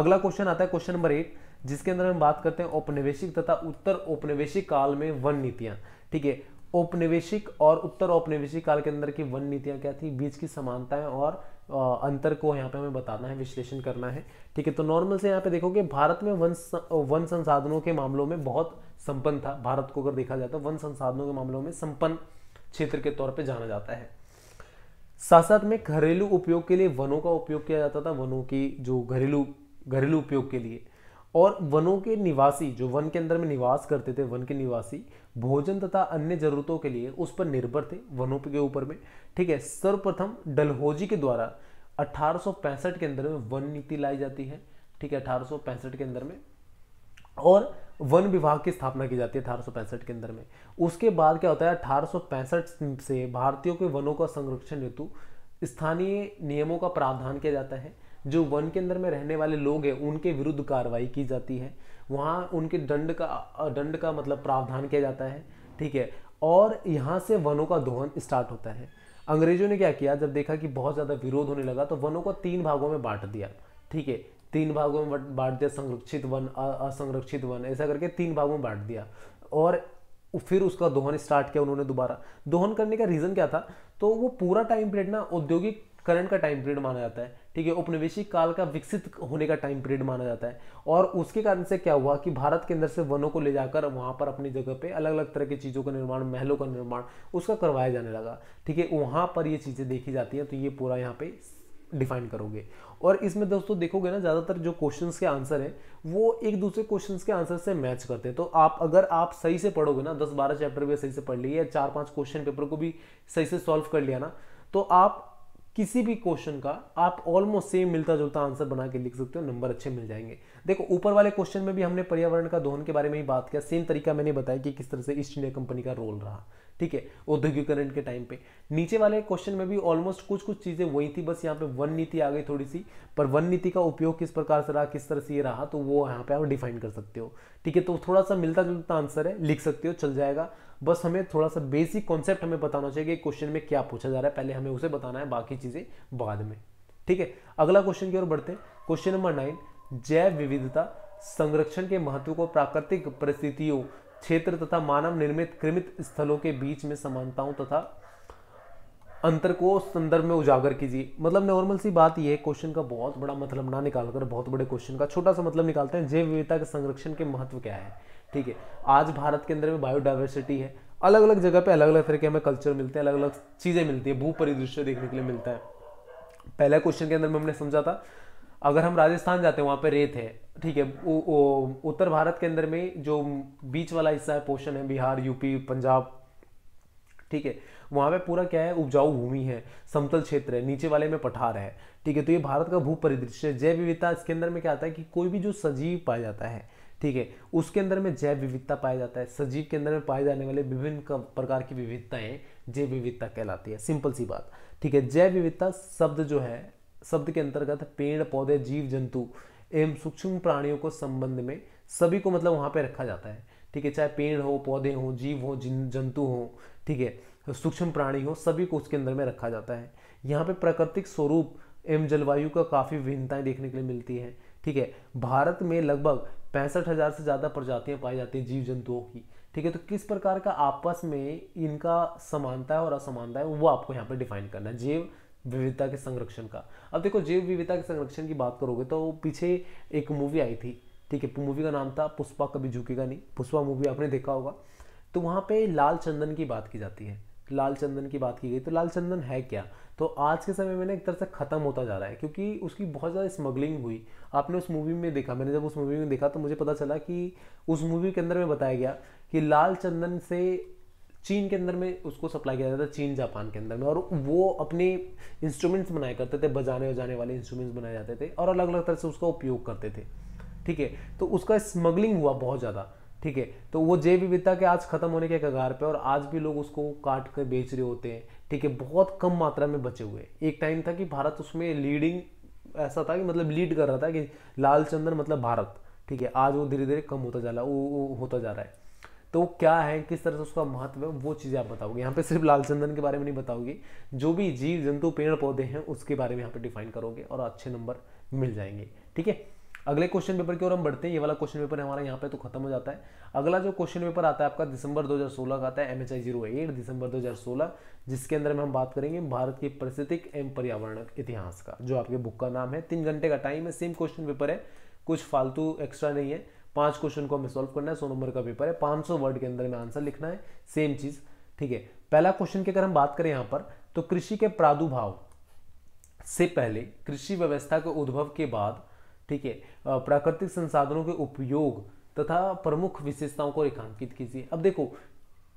अगला क्वेश्चन आता है क्वेश्चन नंबर एट जिसके अंदर हम बात करते हैं औपनिवेशिक तथा उत्तर औपनिवेशिक काल में वन नीतियां ठीक है औपनिवेशिक और उत्तर औपनिवेशिक काल के अंदर की वन नीतियां क्या थी बीच की समानताएं और अंतर को यहाँ पे हमें बताना है विश्लेषण करना है ठीक है तो नॉर्मल से यहाँ पे देखोगे भारत में वन वन संसाधनों के मामलों में बहुत संपन्न था भारत को अगर देखा जाए तो वन संसाधनों के मामलों में संपन्न क्षेत्र के तौर पर जाना जाता है साथ साथ में घरेलू उपयोग के लिए वनों का उपयोग किया जाता था वनों की जो घरेलू घरेलू उपयोग के लिए और वनों के निवासी जो वन के अंदर में निवास करते थे वन के निवासी भोजन तथा अन्य जरूरतों के लिए उस पर निर्भर थे वनों के ऊपर में ठीक है सर्वप्रथम डलहोजी के द्वारा 1865 के अंदर में वन नीति लाई जाती है ठीक है अठारह के अंदर में और वन विभाग की स्थापना की जाती है अठारह के अंदर में उसके बाद क्या होता है अठारह से भारतीयों के वनों का संरक्षण हेतु स्थानीय नियमों का प्रावधान किया जाता है जो वन के अंदर में रहने वाले लोग हैं उनके विरुद्ध कार्रवाई की जाती है वहाँ उनके दंड का दंड का मतलब प्रावधान किया जाता है ठीक है और यहाँ से वनों का दोहन स्टार्ट होता है अंग्रेजों ने क्या किया जब देखा कि बहुत ज़्यादा विरोध होने लगा तो वनों को तीन भागों में बांट दिया ठीक है तीन भागों में बांट दिया संरक्षित वन असंरक्षित वन ऐसा करके तीन भागों में बांट दिया और फिर उसका दोहन स्टार्ट किया उन्होंने दोबारा दोहन करने का रीज़न क्या था तो वो पूरा टाइम पीरियड ना औद्योगिक करंट का टाइम पीरियड माना जाता है ठीक है उपनिवेशिक काल का विकसित होने का टाइम पीरियड माना जाता है और उसके कारण से क्या हुआ कि भारत के अंदर से वनों को ले जाकर वहाँ पर अपनी जगह पे अलग अलग तरह की चीज़ों का निर्माण महलों का निर्माण उसका करवाया जाने लगा ठीक है वहाँ पर ये चीज़ें देखी जाती हैं तो ये पूरा यहाँ पे डिफाइन करोगे और इसमें दोस्तों देखोगे ना ज़्यादातर जो क्वेश्चंस के आंसर हैं वो एक दूसरे क्वेश्चंस के आंसर से मैच करते हैं तो आप अगर आप सही से पढ़ोगे ना दस बारह चैप्टर भी सही से पढ़ लिए या चार पाँच क्वेश्चन पेपर को भी सही से सॉल्व कर लिया ना तो आप किसी भी क्वेश्चन का आप ऑलमोस्ट सेम मिलता जुलता आंसर बना के लिख सकते हो नंबर अच्छे मिल जाएंगे देखो ऊपर वाले क्वेश्चन में भी हमने पर्यावरण का दोहन के बारे में ही बात किया सेम तरीका मैंने बताया कि किस तरह से ईस्ट इंडिया कंपनी का रोल रहा ठीक है औद्योगिकरण के टाइम पे नीचे वाले क्वेश्चन में भी ऑलमोस्ट कुछ कुछ चीज़ें वही थी बस यहाँ पे वन नीति आ गई थोड़ी सी पर वन नीति का उपयोग किस प्रकार से रहा किस तरह से ये रहा तो वो यहाँ पे आप डिफाइन कर सकते हो ठीक है तो थोड़ा सा मिलता जुलता आंसर है लिख सकते हो चल जाएगा बस हमें थोड़ा सा बेसिक कॉन्सेप्ट हमें बताना चाहिए कि क्वेश्चन में क्या पूछा जा रहा है पहले हमें उसे बताना है बाकी चीज़ें बाद में ठीक है अगला क्वेश्चन की ओर बढ़ते हैं क्वेश्चन नंबर नाइन जैव विविधता संरक्षण के महत्व को प्राकृतिक परिस्थितियों क्षेत्र तथा मानव निर्मित कृमित स्थलों के बीच में समानताओं तथा अंतर को संदर्भ में उजागर कीजिए मतलब नॉर्मल सी बात यह क्वेश्चन का बहुत बड़ा मतलब ना निकालकर बहुत बड़े क्वेश्चन का छोटा सा मतलब निकालते हैं जैव विविधता के संरक्षण के महत्व क्या है ठीक है आज भारत के अंदर में बायोडाइवर्सिटी है अलग अलग जगह पे अलग अलग तरह के हमें कल्चर मिलते हैं अलग अलग चीज़ें मिलती है भू परिदृश्य देखने के लिए मिलता है पहला क्वेश्चन के अंदर में हमने समझा था अगर हम राजस्थान जाते हैं वहाँ पे रेत है ठीक है उत्तर भारत के अंदर में जो बीच वाला हिस्सा है पोर्शन है बिहार यूपी पंजाब ठीक है वहाँ पे पूरा क्या है उपजाऊ भूमि है समतल क्षेत्र है नीचे वाले में पठार है ठीक है तो ये भारत का भू परिदृश्य है जैव विविधता इसके अंदर में क्या आता है कि कोई भी जो सजीव पाया जाता है ठीक है उसके अंदर में जैव विविधता पाया जाता है सजीव के अंदर में पाए जाने वाले विभिन्न प्रकार की विविधताएं जैव विविधता कहलाती है सिंपल सी बात ठीक है जैव विविधता शब्द जो है शब्द के अंतर्गत पेड़ पौधे जीव जंतु एवं सूक्ष्म प्राणियों को संबंध में सभी को मतलब वहाँ पर रखा जाता है ठीक है चाहे पेड़ हो पौधे हो जीव हो जंतु हो ठीक है सूक्ष्म प्राणी हो सभी को उसके अंदर में रखा जाता है यहाँ पे प्राकृतिक स्वरूप एवं जलवायु का काफ़ी भिन्नताएं देखने के लिए मिलती हैं ठीक है भारत में लगभग पैंसठ हज़ार से ज़्यादा प्रजातियाँ पाई जाती हैं जीव जंतुओं की ठीक है तो किस प्रकार का आपस में इनका समानता है और असमानता है वो आपको यहाँ पर डिफाइन करना है जीव विविधता के संरक्षण का अब देखो जैव विविधता के संरक्षण की बात करोगे तो पीछे एक मूवी आई थी ठीक है मूवी का नाम था पुष्पा कभी झुकेगा नहीं पुष्पा मूवी आपने देखा होगा तो वहाँ पे लाल चंदन की बात की जाती है लाल चंदन की बात की गई तो लाल चंदन है क्या तो आज के समय में ना एक तरह से ख़त्म होता जा रहा है क्योंकि उसकी बहुत ज़्यादा स्मगलिंग हुई आपने उस मूवी में देखा मैंने जब उस मूवी में देखा तो मुझे पता चला कि उस मूवी के अंदर में बताया गया कि लाल चंदन से चीन के अंदर में उसको सप्लाई किया जाता था चीन जापान के अंदर में और वो अपने इंस्ट्रूमेंट्स बनाए करते थे बजाने वजाने वाले इंस्ट्रूमेंट्स बनाए जाते थे और अलग अलग तरह से उसका उपयोग करते थे ठीक है तो उसका स्मगलिंग हुआ बहुत ज़्यादा ठीक है तो वो जैव विविधता के आज खत्म होने के कगार पे और आज भी लोग उसको काट कर बेच रहे होते हैं ठीक है बहुत कम मात्रा में बचे हुए एक टाइम था कि भारत उसमें लीडिंग ऐसा था कि मतलब लीड कर रहा था कि लाल चंदन मतलब भारत ठीक है आज वो धीरे धीरे कम होता जा रहा वो होता जा रहा है तो क्या है किस तरह से उसका महत्व है वो चीज़ें आप बताओगे यहाँ पे सिर्फ लाल चंदन के बारे में नहीं बताओगे जो भी जीव जंतु पेड़ पौधे हैं उसके बारे में यहाँ पे डिफाइन करोगे और अच्छे नंबर मिल जाएंगे ठीक है अगले क्वेश्चन पेपर की ओर हम बढ़ते हैं ये वाला क्वेश्चन पेपर हमारा यहाँ पे तो खत्म हो जाता है अगला जो क्वेश्चन पेपर आता है आपका दिसंबर 2016 का आता है M H I zero eight दिसंबर 2016 जिसके अंदर में हम बात करेंगे भारत की प्रसिद्धिक एवं पर्यावरण इतिहास का जो आपके बुक का नाम है तीन घंटे का टाइम है सेम क्वेश्चन पेपर है कुछ फालतू एक्स्ट्रा नहीं है पांच क्वेश्चन को हमें सॉल्व करना है सौ नंबर का पेपर है पांच सौ वर्ड के अंदर में आंसर लिखना है सेम चीज ठीक है पहला क्वेश्चन की अगर हम बात करें यहाँ पर तो कृषि के प्रादुर्भाव से पहले कृषि व्यवस्था के उद्भव के बाद ठीक है प्राकृतिक संसाधनों के उपयोग तथा प्रमुख विशेषताओं को रेखांकित कीजिए अब देखो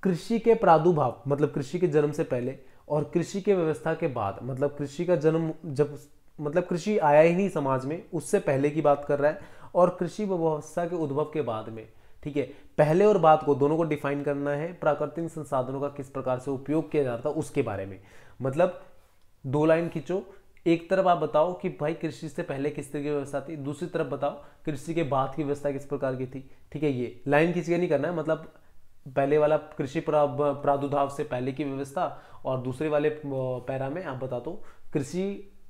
कृषि के प्रादुर्भाव मतलब कृषि के जन्म से पहले और कृषि के व्यवस्था के बाद मतलब कृषि का जन्म जब मतलब कृषि आया ही नहीं समाज में उससे पहले की बात कर रहा है और कृषि व्यवस्था के उद्भव के बाद में ठीक है पहले और बाद को दोनों को डिफाइन करना है प्राकृतिक संसाधनों का किस प्रकार से उपयोग किया जाता है उसके बारे में मतलब दो लाइन खींचो एक तरफ आप बताओ कि भाई कृषि से पहले किस तरह की व्यवस्था थी दूसरी तरफ बताओ कृषि के बाद की व्यवस्था किस प्रकार की थी ठीक है ये लाइन खींच के नहीं करना है मतलब पहले वाला कृषि प्रादुर्भाव से पहले की व्यवस्था और दूसरे वाले पैरा में आप बता दो कृषि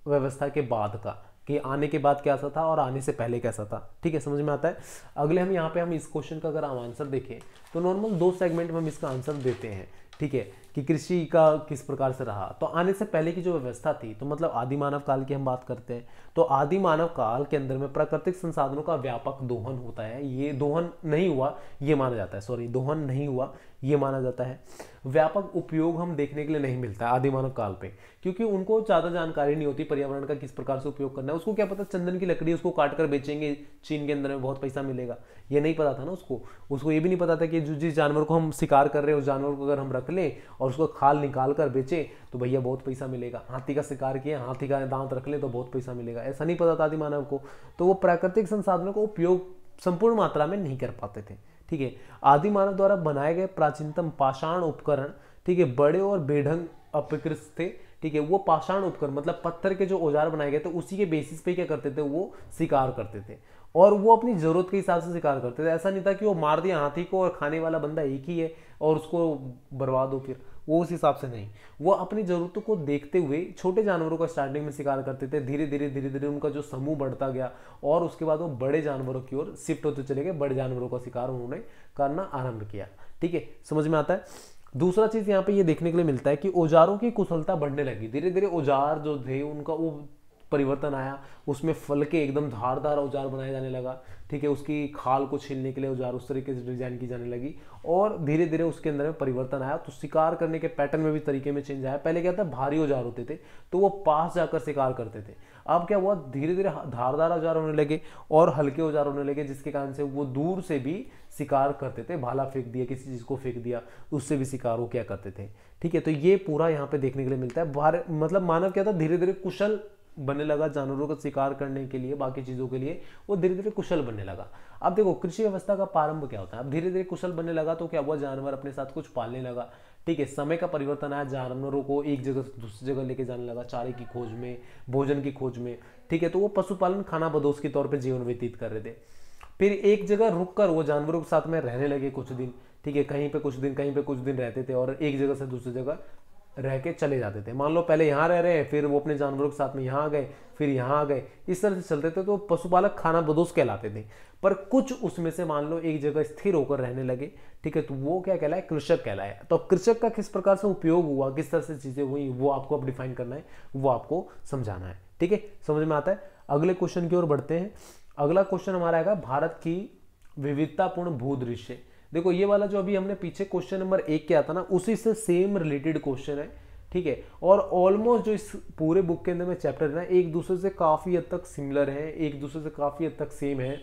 व्यवस्था के बाद का कि आने के बाद कैसा था और आने से पहले कैसा था ठीक है समझ में आता है अगले हम यहाँ पे हम इस क्वेश्चन का अगर हम आंसर देखें तो नॉर्मल दो सेगमेंट में हम इसका आंसर देते हैं ठीक है कि कृषि का किस प्रकार से रहा तो आने से पहले की जो व्यवस्था थी तो मतलब आदि मानव काल की हम बात करते हैं तो आदि मानव काल के अंदर में प्राकृतिक संसाधनों का व्यापक दोहन होता है ये दोहन नहीं हुआ ये माना जाता है सॉरी दोहन नहीं हुआ ये माना जाता है व्यापक उपयोग हम देखने के लिए नहीं मिलता आदि मानव काल पे क्योंकि उनको ज़्यादा जानकारी नहीं होती पर्यावरण का किस प्रकार से उपयोग करना है उसको क्या पता चंदन की लकड़ी उसको काट कर बेचेंगे चीन के अंदर में बहुत पैसा मिलेगा ये नहीं पता था ना उसको उसको ये भी नहीं पता था कि जो जिस जानवर को हम शिकार कर रहे हैं उस जानवर को अगर हम रख लें और उसको खाल निकाल कर बेचें तो भैया बहुत पैसा मिलेगा हाथी का शिकार किए हाथी का दांत रख लें तो बहुत पैसा मिलेगा ऐसा नहीं पता था आदि मानव को तो वो प्राकृतिक संसाधनों का उपयोग संपूर्ण मात्रा में नहीं कर पाते थे ठीक है आदि मानव द्वारा बनाए गए प्राचीनतम पाषाण उपकरण ठीक है बड़े और बेढंग अपकृत थे ठीक है वो पाषाण उपकरण मतलब पत्थर के जो औजार बनाए गए थे उसी के बेसिस पे क्या करते थे वो शिकार करते थे और वो अपनी ज़रूरत के हिसाब से शिकार करते थे ऐसा नहीं था कि वो मार दिया हाथी को और खाने वाला बंदा एक ही है और उसको बर्बाद हो फिर वो उस हिसाब से नहीं वो अपनी ज़रूरतों को देखते हुए छोटे जानवरों का स्टार्टिंग में शिकार करते थे धीरे धीरे धीरे धीरे उनका जो समूह बढ़ता गया और उसके बाद वो बड़े जानवरों की ओर शिफ्ट होते चले गए बड़े जानवरों का शिकार उन्होंने करना आरंभ किया ठीक है समझ में आता है दूसरा चीज़ यहाँ पे ये देखने के लिए मिलता है कि औजारों की कुशलता बढ़ने लगी धीरे धीरे औजार जो थे उनका वो परिवर्तन आया उसमें फल के एकदम धारदार औजार बनाए जाने लगा ठीक है उसकी खाल को छीनने के लिए औजार उस तरीके से डिजाइन की जाने लगी और धीरे धीरे उसके अंदर में परिवर्तन आया तो शिकार करने के पैटर्न में भी तरीके में चेंज आया पहले क्या था भारी औजार होते थे तो वो पास जाकर शिकार करते थे अब क्या हुआ धीरे धीरे धारदार औजार होने लगे और हल्के औजार होने लगे जिसके कारण से वो दूर से भी शिकार करते थे भाला फेंक दिया किसी चीज़ को फेंक दिया उससे भी शिकार वो क्या करते थे ठीक है तो ये पूरा यहाँ पे देखने के लिए मिलता है मतलब मानव क्या था धीरे धीरे कुशल बनने लगा जानवरों का शिकार करने के लिए बाकी चीज़ों के लिए वो धीरे धीरे कुशल बनने लगा अब देखो कृषि व्यवस्था का प्रारंभ क्या होता है अब धीरे धीरे कुशल बनने लगा तो क्या हुआ जानवर अपने साथ कुछ पालने लगा ठीक है समय का परिवर्तन आया जानवरों को एक जगह से दूसरी जगह लेके जाने लगा चारे की खोज में भोजन की खोज में ठीक है तो वो पशुपालन खाना बदोश के तौर पर जीवन व्यतीत कर रहे थे फिर एक जगह रुक कर वो जानवरों के साथ में रहने लगे कुछ दिन ठीक है कहीं पे कुछ दिन कहीं पे कुछ दिन रहते थे और एक जगह से दूसरी जगह रह के चले जाते थे मान लो पहले यहाँ रह रहे हैं फिर वो अपने जानवरों के साथ में यहाँ आ गए फिर यहाँ आ गए इस तरह से चलते थे तो पशुपालक खाना बदोश कहलाते थे पर कुछ उसमें से मान लो एक जगह स्थिर होकर रहने लगे ठीक है तो वो क्या कहलाए कृषक कहलाए तो कृषक का किस प्रकार से उपयोग हुआ किस तरह से चीज़ें हुई वो आपको अब डिफाइन करना है वो आपको समझाना है ठीक है समझ में आता है अगले क्वेश्चन की ओर बढ़ते हैं अगला क्वेश्चन हमारा आएगा भारत की विविधतापूर्ण भूदृश्य देखो ये वाला जो अभी हमने पीछे क्वेश्चन नंबर एक किया था ना उसी से सेम रिलेटेड क्वेश्चन है ठीक है और ऑलमोस्ट जो इस पूरे बुक के अंदर में चैप्टर है ना एक दूसरे से काफ़ी हद तक सिमिलर है एक दूसरे से काफ़ी हद तक सेम है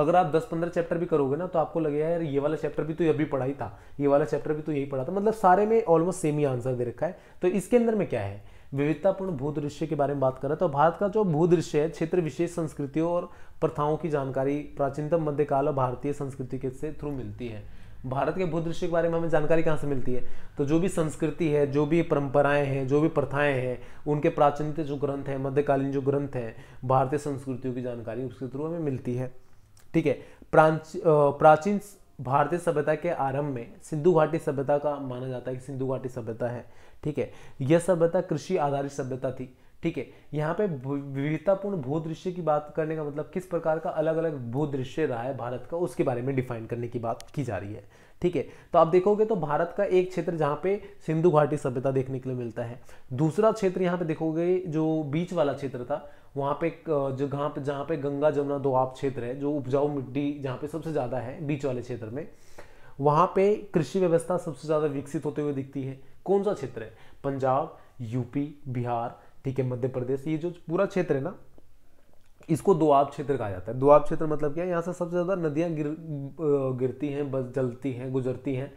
अगर आप 10-15 चैप्टर भी करोगे ना तो आपको लगेगा यार ये वाला चैप्टर भी तो अभी पढ़ा ही था ये वाला चैप्टर भी तो यही पढ़ा था मतलब सारे में ऑलमोस्ट सेम ही आंसर दे रखा है तो इसके अंदर में क्या है विविधतापूर्ण भू दृश्य के बारे में बात करें तो भारत का जो भू दृश्य है क्षेत्र विशेष संस्कृतियों और प्रथाओं की जानकारी प्राचीनतम मध्यकाल और भारतीय संस्कृति के से थ्रू मिलती है भारत के भूदृश्य के बारे में हमें जानकारी कहाँ से मिलती है तो जो भी संस्कृति है जो भी परंपराएं हैं जो भी प्रथाएं हैं उनके प्राचीन जो ग्रंथ हैं मध्यकालीन जो ग्रंथ हैं भारतीय संस्कृतियों की जानकारी उसके थ्रू हमें मिलती है ठीक है प्राचीन भारतीय सभ्यता के आरंभ में सिंधु घाटी सभ्यता का माना जाता है कि सिंधु घाटी सभ्यता है ठीक है यह सभ्यता कृषि आधारित सभ्यता थी ठीक है यहाँ पे विविधतापूर्ण भूदृश्य की बात करने का मतलब किस प्रकार का अलग अलग भूदृश्य रहा है भारत का उसके बारे में डिफाइन करने की बात की जा रही है ठीक है तो आप देखोगे तो भारत का एक क्षेत्र जहाँ पे सिंधु घाटी सभ्यता देखने के लिए मिलता है दूसरा क्षेत्र यहाँ पे देखोगे जो बीच वाला क्षेत्र था वहाँ पे जहाँ पे जहाँ पे गंगा जमुना दोआब क्षेत्र है जो उपजाऊ मिट्टी जहाँ पे सबसे ज़्यादा है बीच वाले क्षेत्र में वहाँ पे कृषि व्यवस्था सबसे ज़्यादा विकसित होते हुए दिखती है कौन सा क्षेत्र है पंजाब यूपी बिहार ठीक है मध्य प्रदेश ये जो पूरा क्षेत्र है ना इसको दोआब क्षेत्र कहा जाता है दोआब क्षेत्र मतलब क्या है यहाँ से सबसे ज़्यादा नदियाँ गिर गिरती हैं बस जलती हैं गुजरती हैं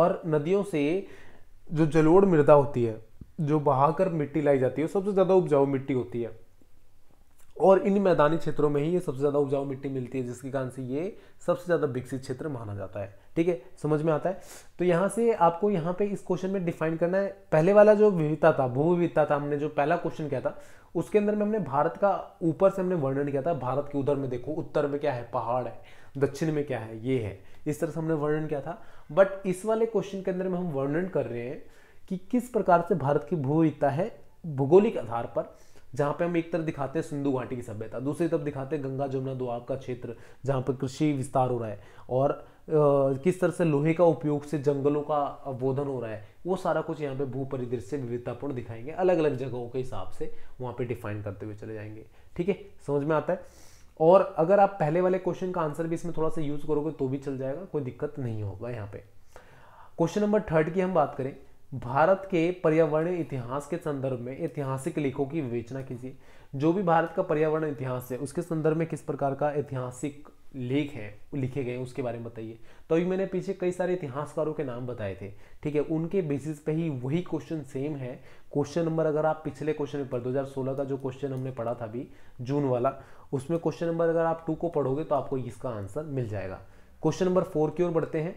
और नदियों से जो जलोड़ मृदा होती है जो बहाकर मिट्टी लाई जाती है सबसे ज़्यादा उपजाऊ मिट्टी होती है और इन मैदानी क्षेत्रों में ही ये सबसे ज़्यादा उपजाऊ मिट्टी मिलती है जिसके कारण से ये सबसे ज़्यादा विकसित क्षेत्र माना जाता है ठीक है समझ में आता है तो यहाँ से आपको यहाँ पे इस क्वेश्चन में डिफाइन करना है पहले वाला जो विविधता था भू विविधता था हमने जो पहला क्वेश्चन किया था उसके अंदर में हमने भारत का ऊपर से हमने वर्णन किया था भारत के उधर में देखो उत्तर में क्या है पहाड़ है दक्षिण में क्या है ये है इस तरह से हमने वर्णन किया था बट इस वाले क्वेश्चन के अंदर में हम वर्णन कर रहे हैं कि किस प्रकार से भारत की भू विविधता है भूगोलिक आधार पर जहाँ पे हम एक तरफ दिखाते हैं सिंधु घाटी की सभ्यता दूसरी तरफ दिखाते हैं गंगा जमुना दुआब का क्षेत्र जहाँ पर कृषि विस्तार हो रहा है और किस तरह से लोहे का उपयोग से जंगलों का बोधन हो रहा है वो सारा कुछ यहाँ पे भू परिदृश्य विविधतापूर्ण दिखाएंगे अलग अलग जगहों के हिसाब से वहाँ पे डिफाइन करते हुए चले जाएंगे ठीक है समझ में आता है और अगर आप पहले वाले क्वेश्चन का आंसर भी इसमें थोड़ा सा यूज करोगे तो भी चल जाएगा कोई दिक्कत नहीं होगा यहाँ पे क्वेश्चन नंबर थर्ड की हम बात करें भारत के पर्यावरण इतिहास के संदर्भ में ऐतिहासिक लेखों की विवेचना कीजिए जो भी भारत का पर्यावरण इतिहास है उसके संदर्भ में किस प्रकार का ऐतिहासिक लेख हैं लिखे गए उसके बारे में बताइए तो अभी मैंने पीछे कई सारे इतिहासकारों के नाम बताए थे ठीक है उनके बेसिस पे ही वही क्वेश्चन सेम है क्वेश्चन नंबर अगर आप पिछले क्वेश्चन पेपर 2016 का जो क्वेश्चन हमने पढ़ा था अभी जून वाला उसमें क्वेश्चन नंबर अगर आप टू को पढ़ोगे तो आपको इसका आंसर मिल जाएगा क्वेश्चन नंबर फोर की ओर बढ़ते हैं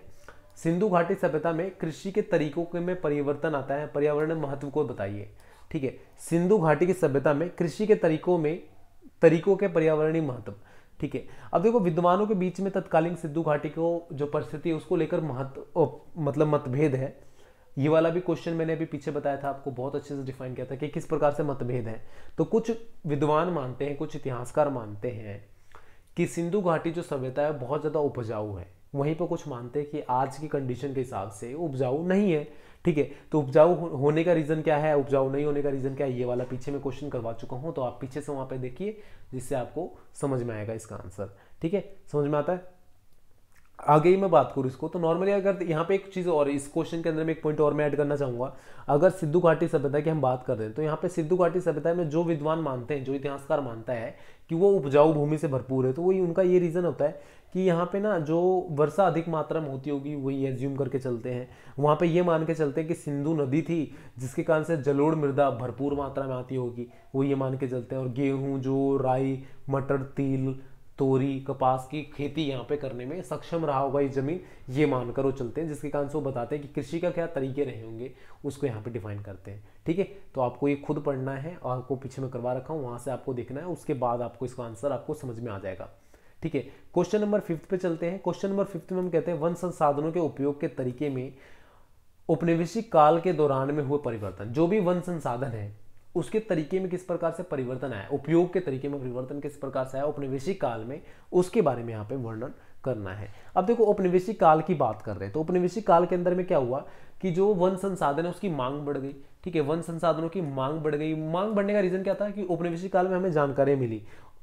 सिंधु घाटी सभ्यता में कृषि के तरीकों के में परिवर्तन आता है पर्यावरण महत्व को बताइए ठीक है सिंधु घाटी की सभ्यता में कृषि के तरीकों में तरीकों के पर्यावरणीय महत्व ठीक है अब देखो विद्वानों के बीच में तत्कालीन सिद्धू घाटी को जो परिस्थिति है उसको लेकर महत्व मतलब मतभेद है ये वाला भी क्वेश्चन मैंने अभी पीछे बताया था आपको बहुत अच्छे से डिफाइन किया था कि किस प्रकार से मतभेद है तो कुछ विद्वान मानते हैं कुछ इतिहासकार मानते हैं कि सिंधु घाटी जो सभ्यता है बहुत ज़्यादा उपजाऊ है वहीं पर कुछ मानते हैं कि आज की कंडीशन के हिसाब से उपजाऊ नहीं है ठीक है तो उपजाऊ होने का रीज़न क्या है उपजाऊ नहीं होने का रीज़न क्या है ये वाला पीछे मैं क्वेश्चन करवा चुका हूँ तो आप पीछे से वहाँ पे देखिए जिससे आपको समझ में आएगा इसका आंसर ठीक है समझ में आता है आगे ही मैं बात करूँ इसको तो नॉर्मली अगर यहाँ पे एक चीज़ और इस क्वेश्चन के अंदर में एक पॉइंट और मैं ऐड करना चाहूँगा अगर सिद्धू घाटी सभ्यता की हम बात कर रहे हैं तो यहाँ पे सिद्धू घाटी सभ्यता में जो विद्वान मानते हैं जो इतिहासकार मानता है कि वो उपजाऊ भूमि से भरपूर है तो वही उनका ये रीज़न होता है कि यहाँ पे ना जो वर्षा अधिक मात्रा में होती होगी वही एज्यूम करके चलते हैं वहाँ पे ये मान के चलते हैं कि सिंधु नदी थी जिसके कारण से जलोड़ मृदा भरपूर मात्रा में आती होगी वो ये मान के चलते हैं और गेहूँ जो राई मटर तिल तोरी कपास की खेती यहाँ पे करने में सक्षम रहा होगा ये ज़मीन ये मानकर वो चलते हैं जिसके कारण से वो बताते हैं कि कृषि का क्या तरीके रहे होंगे उसको यहाँ पे डिफाइन करते हैं ठीक है तो आपको ये खुद पढ़ना है और आपको पीछे में करवा रखा हूँ वहाँ से आपको देखना है उसके बाद आपको इसका आंसर आपको समझ में आ जाएगा ठीक है क्वेश्चन नंबर फिफ्थ पे चलते हैं क्वेश्चन नंबर फिफ्थ में हम कहते हैं वन संसाधनों के उपयोग के तरीके में उपनिवेशिक काल के दौरान में हुए परिवर्तन जो भी वन संसाधन है उसके तरीके में किस प्रकार से परिवर्तन आया उपयोग के तरीके में परिवर्तन किस प्रकार से आया उपनिवेशिक काल में उसके बारे में यहाँ पे वर्णन करना है अब देखो उपनिवेशिक काल की बात कर रहे हैं तो उपनिवेशिक काल के अंदर में क्या हुआ कि जो वन संसाधन है उसकी मांग बढ़ गई ठीक है वन संसाधनों की मांग बढ़ गई मांग बढ़ने का रीजन क्या था कि उपनिवेशिक काल में हमें जानकारी मिली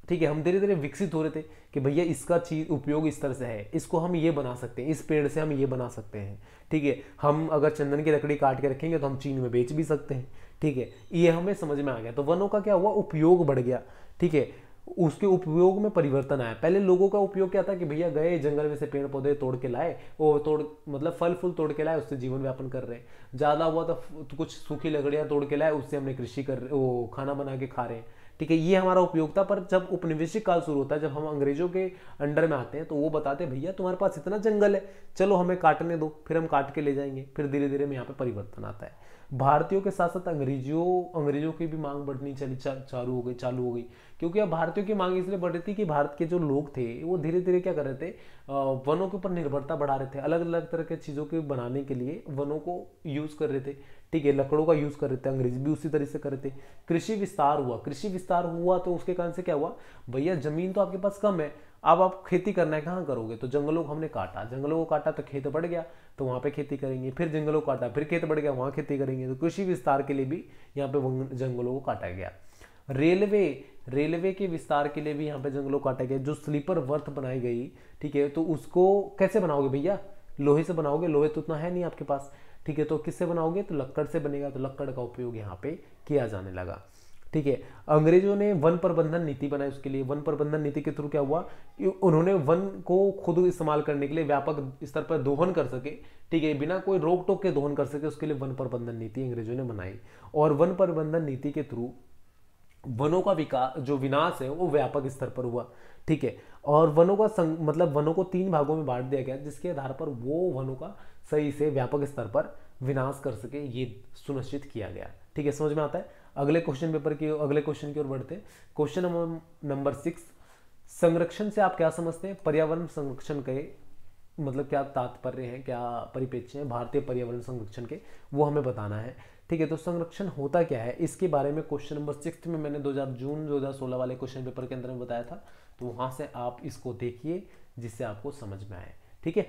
ठीक है हम धीरे धीरे विकसित हो रहे थे कि भैया इसका चीज उपयोग इस तरह से है इसको हम ये बना सकते हैं इस पेड़ से हम ये बना सकते हैं ठीक है हम अगर चंदन की लकड़ी काट के रखेंगे तो हम चीन में बेच भी सकते हैं ठीक है ये हमें समझ में आ गया तो वनों का क्या हुआ उपयोग बढ़ गया ठीक है उसके उपयोग में परिवर्तन आया पहले लोगों का उपयोग क्या था कि भैया गए जंगल में से पेड़ पौधे तोड़ के लाए और तोड़ मतलब फल फूल तोड़ के लाए उससे जीवन व्यापन कर रहे हैं ज़्यादा हुआ तो, तो कुछ सूखी लकड़ियाँ तोड़ के लाए उससे हमने कृषि कर वो खाना बना के खा रहे हैं ठीक है ये हमारा उपयोग था पर जब उपनिवेशिक काल शुरू होता है जब हम अंग्रेजों के अंडर में आते हैं तो वो बताते हैं भैया तुम्हारे पास इतना जंगल है चलो हमें काटने दो फिर हम काट के ले जाएंगे फिर धीरे धीरे में यहाँ पे परिवर्तन आता है भारतीयों के साथ साथ अंग्रेजों अंग्रेजों की भी मांग बढ़नी चली चा, चालू हो गई चालू हो गई क्योंकि अब भारतीयों की मांग इसलिए बढ़ रही थी कि भारत के जो लोग थे वो धीरे धीरे क्या कर रहे थे वनों के ऊपर निर्भरता बढ़ा रहे थे अलग अलग तरह के चीज़ों के बनाने के लिए वनों को यूज़ कर रहे थे ठीक है लकड़ों का यूज़ कर रहे थे अंग्रेज भी उसी तरह से कर रहे थे कृषि विस्तार हुआ कृषि विस्तार हुआ तो उसके कारण से क्या हुआ भैया ज़मीन तो आपके पास कम है अब आप खेती करना है कहाँ करोगे तो जंगलों को हमने काटा जंगलों को काटा तो खेत बढ़ गया तो वहाँ पे खेती करेंगे फिर जंगलों को काटा फिर खेत बढ़ गया वहाँ खेती करेंगे तो कृषि विस्तार के लिए भी यहाँ पे जंगलों को काटा गया रेलवे रेलवे के विस्तार के लिए भी यहाँ पे जंगलों काटा गया जो स्लीपर वर्थ बनाई गई ठीक है तो उसको कैसे बनाओगे भैया लोहे से बनाओगे लोहे तो उतना है नहीं आपके पास ठीक है तो किससे बनाओगे तो लक्कड़ से बनेगा तो लक्कड़ का उपयोग यहाँ पे किया जाने लगा ठीक है अंग्रेजों ने वन प्रबंधन नीति बनाई उसके लिए वन प्रबंधन नीति के थ्रू क्या हुआ कि उन्होंने वन को खुद इस्तेमाल करने के लिए व्यापक स्तर पर दोहन कर सके ठीक है बिना कोई रोक टोक के दोहन कर सके उसके लिए वन प्रबंधन नीति अंग्रेजों ने बनाई और वन प्रबंधन नीति के थ्रू वनों का विकास जो विनाश है वो व्यापक स्तर पर हुआ ठीक है और वनों का मतलब वनों को तीन भागों में बांट दिया गया जिसके आधार पर वो वनों का सही से व्यापक स्तर पर विनाश कर सके ये सुनिश्चित किया गया ठीक है समझ में आता है अगले क्वेश्चन पेपर की अगले क्वेश्चन की ओर बढ़ते क्वेश्चन नंबर सिक्स संरक्षण से आप क्या समझते हैं पर्यावरण संरक्षण के मतलब क्या तात्पर्य है क्या परिपेक्ष्य है भारतीय पर्यावरण संरक्षण के वो हमें बताना है ठीक है तो संरक्षण होता क्या है इसके बारे में क्वेश्चन नंबर सिक्स में मैंने 2000 जून 2016 वाले क्वेश्चन पेपर के अंदर में बताया था तो वहां से आप इसको देखिए जिससे आपको समझ में आए ठीक है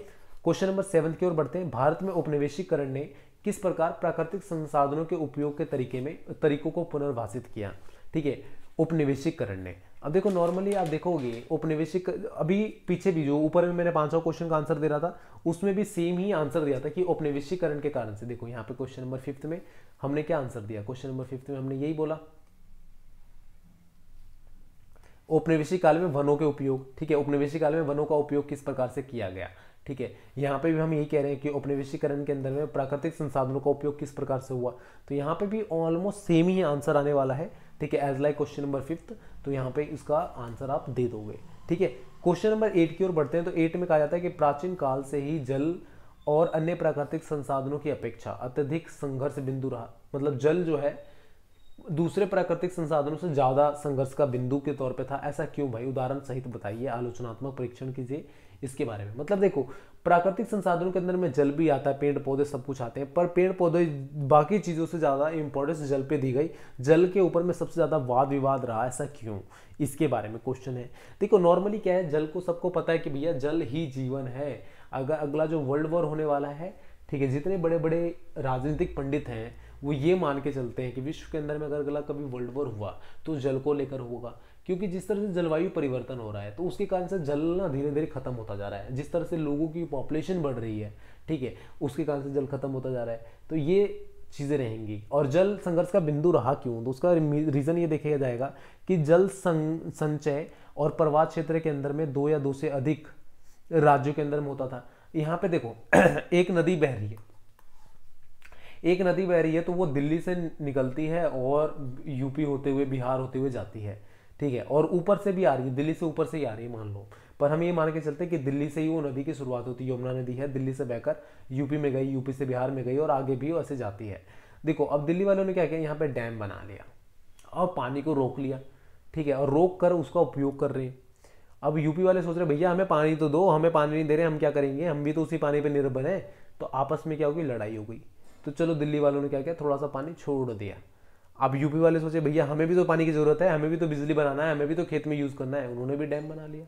क्वेश्चन नंबर सेवन की ओर बढ़ते हैं भारत में उपनिवेशीकरण ने किस प्रकार प्राकृतिक संसाधनों के उपयोग के तरीके में तरीकों को पुनर्वासित किया ठीक है उपनिवेशीकरण ने अब देखो नॉर्मली आप देखोगे उपनिवेशिक अभी पीछे भी जो ऊपर मैंने पांचवा क्वेश्चन का आंसर दे रहा था उसमें भी सेम ही आंसर दिया था कि उपनिवेशीकरण के कारण से देखो यहाँ पे क्वेश्चन नंबर फिफ्थ में हमने क्या आंसर दिया क्वेश्चन नंबर फिफ्थ में हमने यही बोला उपनिवेशी काल में वनों के उपयोग ठीक है उपनिवेशी काल में वनों का उपयोग किस प्रकार से किया गया ठीक है यहाँ पे भी हम यही कह रहे हैं कि औपनिवेशीकरण के अंदर में प्राकृतिक संसाधनों का उपयोग किस प्रकार से हुआ तो यहाँ पे भी ऑलमोस्ट सेम ही आंसर आने वाला है ठीक है as like question number fifth तो यहाँ पे इसका आंसर आप दे दोगे ठीक है क्वेश्चन नंबर एट की ओर बढ़ते हैं तो एट में कहा जाता है कि प्राचीन काल से ही जल और अन्य प्राकृतिक संसाधनों की अपेक्षा अत्यधिक संघर्ष बिंदु रहा मतलब जल जो है दूसरे प्राकृतिक संसाधनों से ज़्यादा संघर्ष का बिंदु के तौर पे था ऐसा क्यों भाई उदाहरण सहित बताइए आलोचनात्मक परीक्षण कीजिए इसके बारे में मतलब देखो प्राकृतिक संसाधनों के अंदर में जल भी आता है पेड़ पौधे सब कुछ आते हैं पर पेड़ पौधे बाकी चीज़ों से ज़्यादा इंपॉर्टेंस जल पे दी गई जल के ऊपर में सबसे ज़्यादा वाद विवाद रहा ऐसा क्यों इसके बारे में क्वेश्चन है देखो नॉर्मली क्या है जल को सबको पता है कि भैया जल ही जीवन है अगर अगला जो वर्ल्ड वॉर होने वाला है ठीक है जितने बड़े बड़े राजनीतिक पंडित हैं वो ये मान के चलते हैं कि विश्व के अंदर में अगर अगला कभी वर्ल्ड वॉर हुआ तो जल को लेकर होगा क्योंकि जिस तरह से जलवायु परिवर्तन हो रहा है तो उसके कारण से जल ना धीरे धीरे खत्म होता जा रहा है जिस तरह से लोगों की पॉपुलेशन बढ़ रही है ठीक है उसके कारण से जल खत्म होता जा रहा है तो ये चीज़ें रहेंगी और जल संघर्ष का बिंदु रहा क्यों तो उसका रीज़न ये देखा जाएगा कि जल संचय और प्रवाह क्षेत्र के अंदर में दो या दो से अधिक राज्यों के अंदर में होता था यहाँ पे देखो एक नदी बह रही है एक नदी बह रही है तो वो दिल्ली से निकलती है और यूपी होते हुए बिहार होते हुए जाती है ठीक है और ऊपर से भी आ रही है दिल्ली से ऊपर से ही आ रही है मान लो पर हम ये मान के चलते हैं कि दिल्ली से ही वो नदी की शुरुआत होती है यमुना नदी है दिल्ली से बहकर यूपी में गई यूपी से बिहार में गई और आगे भी वैसे जाती है देखो अब दिल्ली वालों ने क्या किया यहाँ पर डैम बना लिया और पानी को रोक लिया ठीक है और रोक कर उसका उपयोग कर रहे अब यूपी वाले सोच रहे भैया हमें पानी तो दो हमें पानी नहीं दे रहे हम क्या करेंगे हम भी तो उसी पानी पर निर्भर हैं तो आपस में क्या होगी लड़ाई हो गई तो चलो दिल्ली वालों ने क्या किया थोड़ा सा पानी छोड़ दिया अब यूपी वाले सोचे भैया हमें भी तो पानी की ज़रूरत है हमें भी तो बिजली बनाना है हमें भी तो खेत में यूज़ करना है उन्होंने भी डैम बना लिया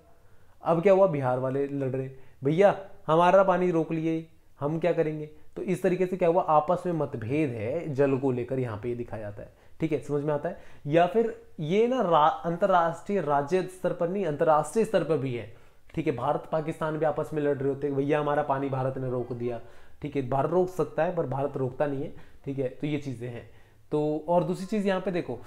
अब क्या हुआ बिहार वाले लड़ रहे भैया हमारा पानी रोक लिए हम क्या करेंगे तो इस तरीके से क्या हुआ आपस में मतभेद है जल को लेकर यहाँ पे ये दिखाया जाता है ठीक है समझ में आता है या फिर ये ना रा, अंतर्राष्ट्रीय राज्य स्तर पर नहीं अंतर्राष्ट्रीय स्तर पर भी है ठीक है भारत पाकिस्तान भी आपस में लड़ रहे होते हैं भैया हमारा पानी भारत ने रोक दिया ठीक है भारत रोक सकता है पर भारत रोकता नहीं है ठीक है तो ये चीज़ें हैं तो और दूसरी चीज़ यहाँ पे देखो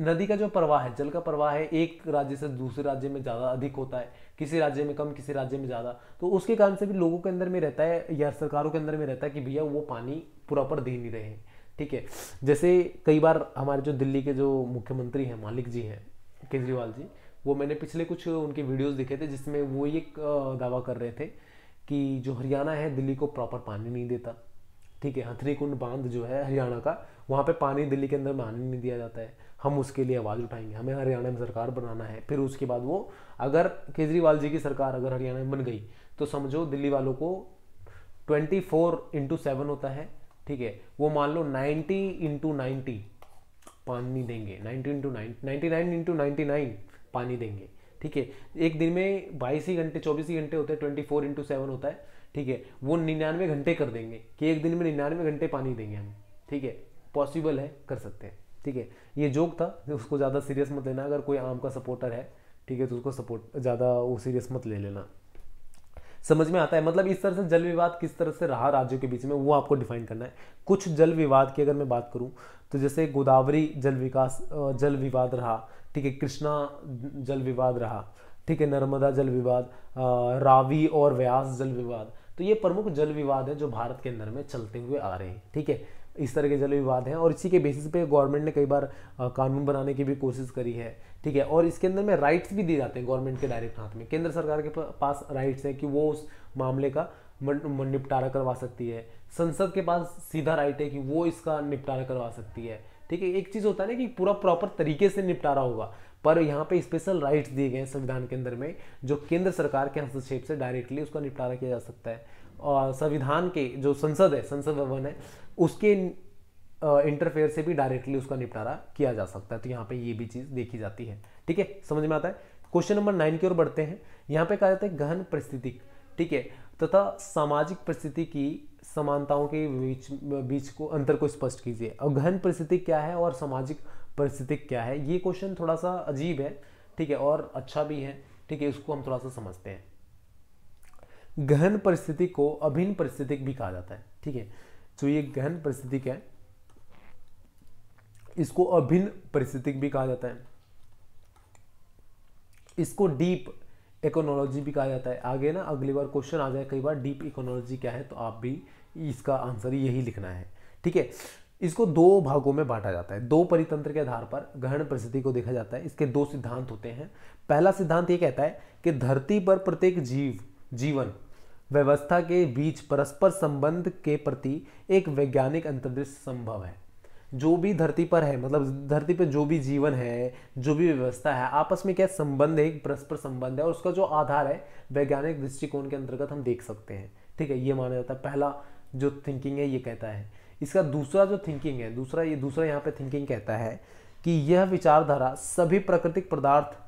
नदी का जो प्रवाह है जल का प्रवाह है एक राज्य से दूसरे राज्य में ज़्यादा अधिक होता है किसी राज्य में कम किसी राज्य में ज़्यादा तो उसके कारण से भी लोगों के अंदर में रहता है या सरकारों के अंदर में रहता है कि भैया वो पानी प्रॉपर दे नहीं रहे ठीक है जैसे कई बार हमारे जो दिल्ली के जो मुख्यमंत्री हैं मालिक जी हैं केजरीवाल जी वो मैंने पिछले कुछ उनके वीडियोस देखे थे जिसमें वो ये दावा कर रहे थे कि जो हरियाणा है दिल्ली को प्रॉपर पानी नहीं देता ठीक है हथरी कुंड बांध जो है हरियाणा का वहाँ पे पानी दिल्ली के अंदर में नहीं दिया जाता है हम उसके लिए आवाज़ उठाएंगे हमें हरियाणा में सरकार बनाना है फिर उसके बाद वो अगर केजरीवाल जी की सरकार अगर हरियाणा में बन गई तो समझो दिल्ली वालों को ट्वेंटी फोर इंटू सेवन होता है ठीक है वो मान लो नाइन्टी इंटू नाइन्टी पानी देंगे ninety into nine ninety nine into ninety nine पानी देंगे ठीक है एक दिन में बाईस ही घंटे चौबीस ही घंटे होते हैं ट्वेंटी फोर इंटू सेवन होता है ठीक है वो निन्यानवे घंटे कर देंगे कि एक दिन में निन्यानवे घंटे पानी देंगे हम ठीक है पॉसिबल है कर सकते हैं ठीक है ये जोक था उसको ज़्यादा सीरियस मत लेना अगर कोई आम का सपोर्टर है ठीक है तो उसको सपोर्ट ज़्यादा वो सीरियस मत ले लेना समझ में आता है मतलब इस तरह से जल विवाद किस तरह से रहा राज्यों के बीच में वो आपको डिफाइन करना है कुछ जल विवाद की अगर मैं बात करूँ तो जैसे गोदावरी जल विकास जल विवाद रहा ठीक है कृष्णा जल विवाद रहा ठीक है नर्मदा जल विवाद रावी और व्यास जल विवाद तो ये प्रमुख जल विवाद है जो भारत के अंदर में चलते हुए आ रहे हैं ठीक है इस तरह के चले विवाद हैं और इसी के बेसिस पे गवर्नमेंट ने कई बार कानून बनाने की भी कोशिश करी है ठीक है और इसके अंदर में राइट्स भी दिए जाते हैं गवर्नमेंट के डायरेक्ट हाथ में केंद्र सरकार के पास राइट्स है कि वो उस मामले का निपटारा करवा सकती है संसद के पास सीधा राइट है कि वो इसका निपटारा करवा सकती है ठीक है एक चीज़ होता है ना कि पूरा प्रॉपर तरीके से निपटारा होगा पर यहाँ पे स्पेशल राइट्स दिए गए हैं संविधान के अंदर में जो केंद्र सरकार के हस्तक्षेप से डायरेक्टली उसका निपटारा किया जा सकता है और संविधान के जो संसद है संसद भवन है उसके इंटरफेयर से भी डायरेक्टली उसका निपटारा किया जा सकता है तो यहाँ पे ये भी चीज़ देखी जाती है ठीक है समझ में आता है क्वेश्चन नंबर नाइन की ओर बढ़ते हैं यहाँ पे कहा जाता है गहन परिस्थिति ठीक है तथा सामाजिक परिस्थिति की समानताओं के बीच बीच को अंतर को स्पष्ट कीजिए और गहन परिस्थिति क्या है और सामाजिक परिस्थिति क्या है ये क्वेश्चन थोड़ा सा अजीब है ठीक है और अच्छा भी है ठीक है इसको हम थोड़ा सा समझते हैं गहन परिस्थिति को अभिन्न परिस्थिति भी कहा जाता है ठीक है तो ये गहन परिस्थितिक है इसको अभिन्न परिस्थितिक भी कहा जाता है इसको डीप इकोनोलॉजी भी कहा जाता है आगे ना अगली बार क्वेश्चन आ जाए कई बार डीप इकोनोलॉजी क्या है तो आप भी इसका आंसर यही लिखना है ठीक है इसको दो भागों में बांटा जाता है दो परितंत्र के आधार पर गहन परिस्थिति को देखा जाता है इसके दो सिद्धांत होते हैं पहला सिद्धांत ये कहता है कि धरती पर प्रत्येक जीव जीवन व्यवस्था के बीच परस्पर संबंध के प्रति एक वैज्ञानिक अंतर्दृष्ट संभव है जो भी धरती पर है मतलब धरती पर जो भी जीवन है जो भी व्यवस्था है आपस में क्या संबंध है एक परस्पर संबंध है और उसका जो आधार है वैज्ञानिक दृष्टिकोण के अंतर्गत हम देख सकते हैं ठीक है ये माना जाता है पहला जो थिंकिंग है ये कहता है इसका दूसरा जो थिंकिंग है दूसरा ये दूसरा यहाँ पे थिंकिंग कहता है कि यह विचारधारा सभी प्राकृतिक पदार्थ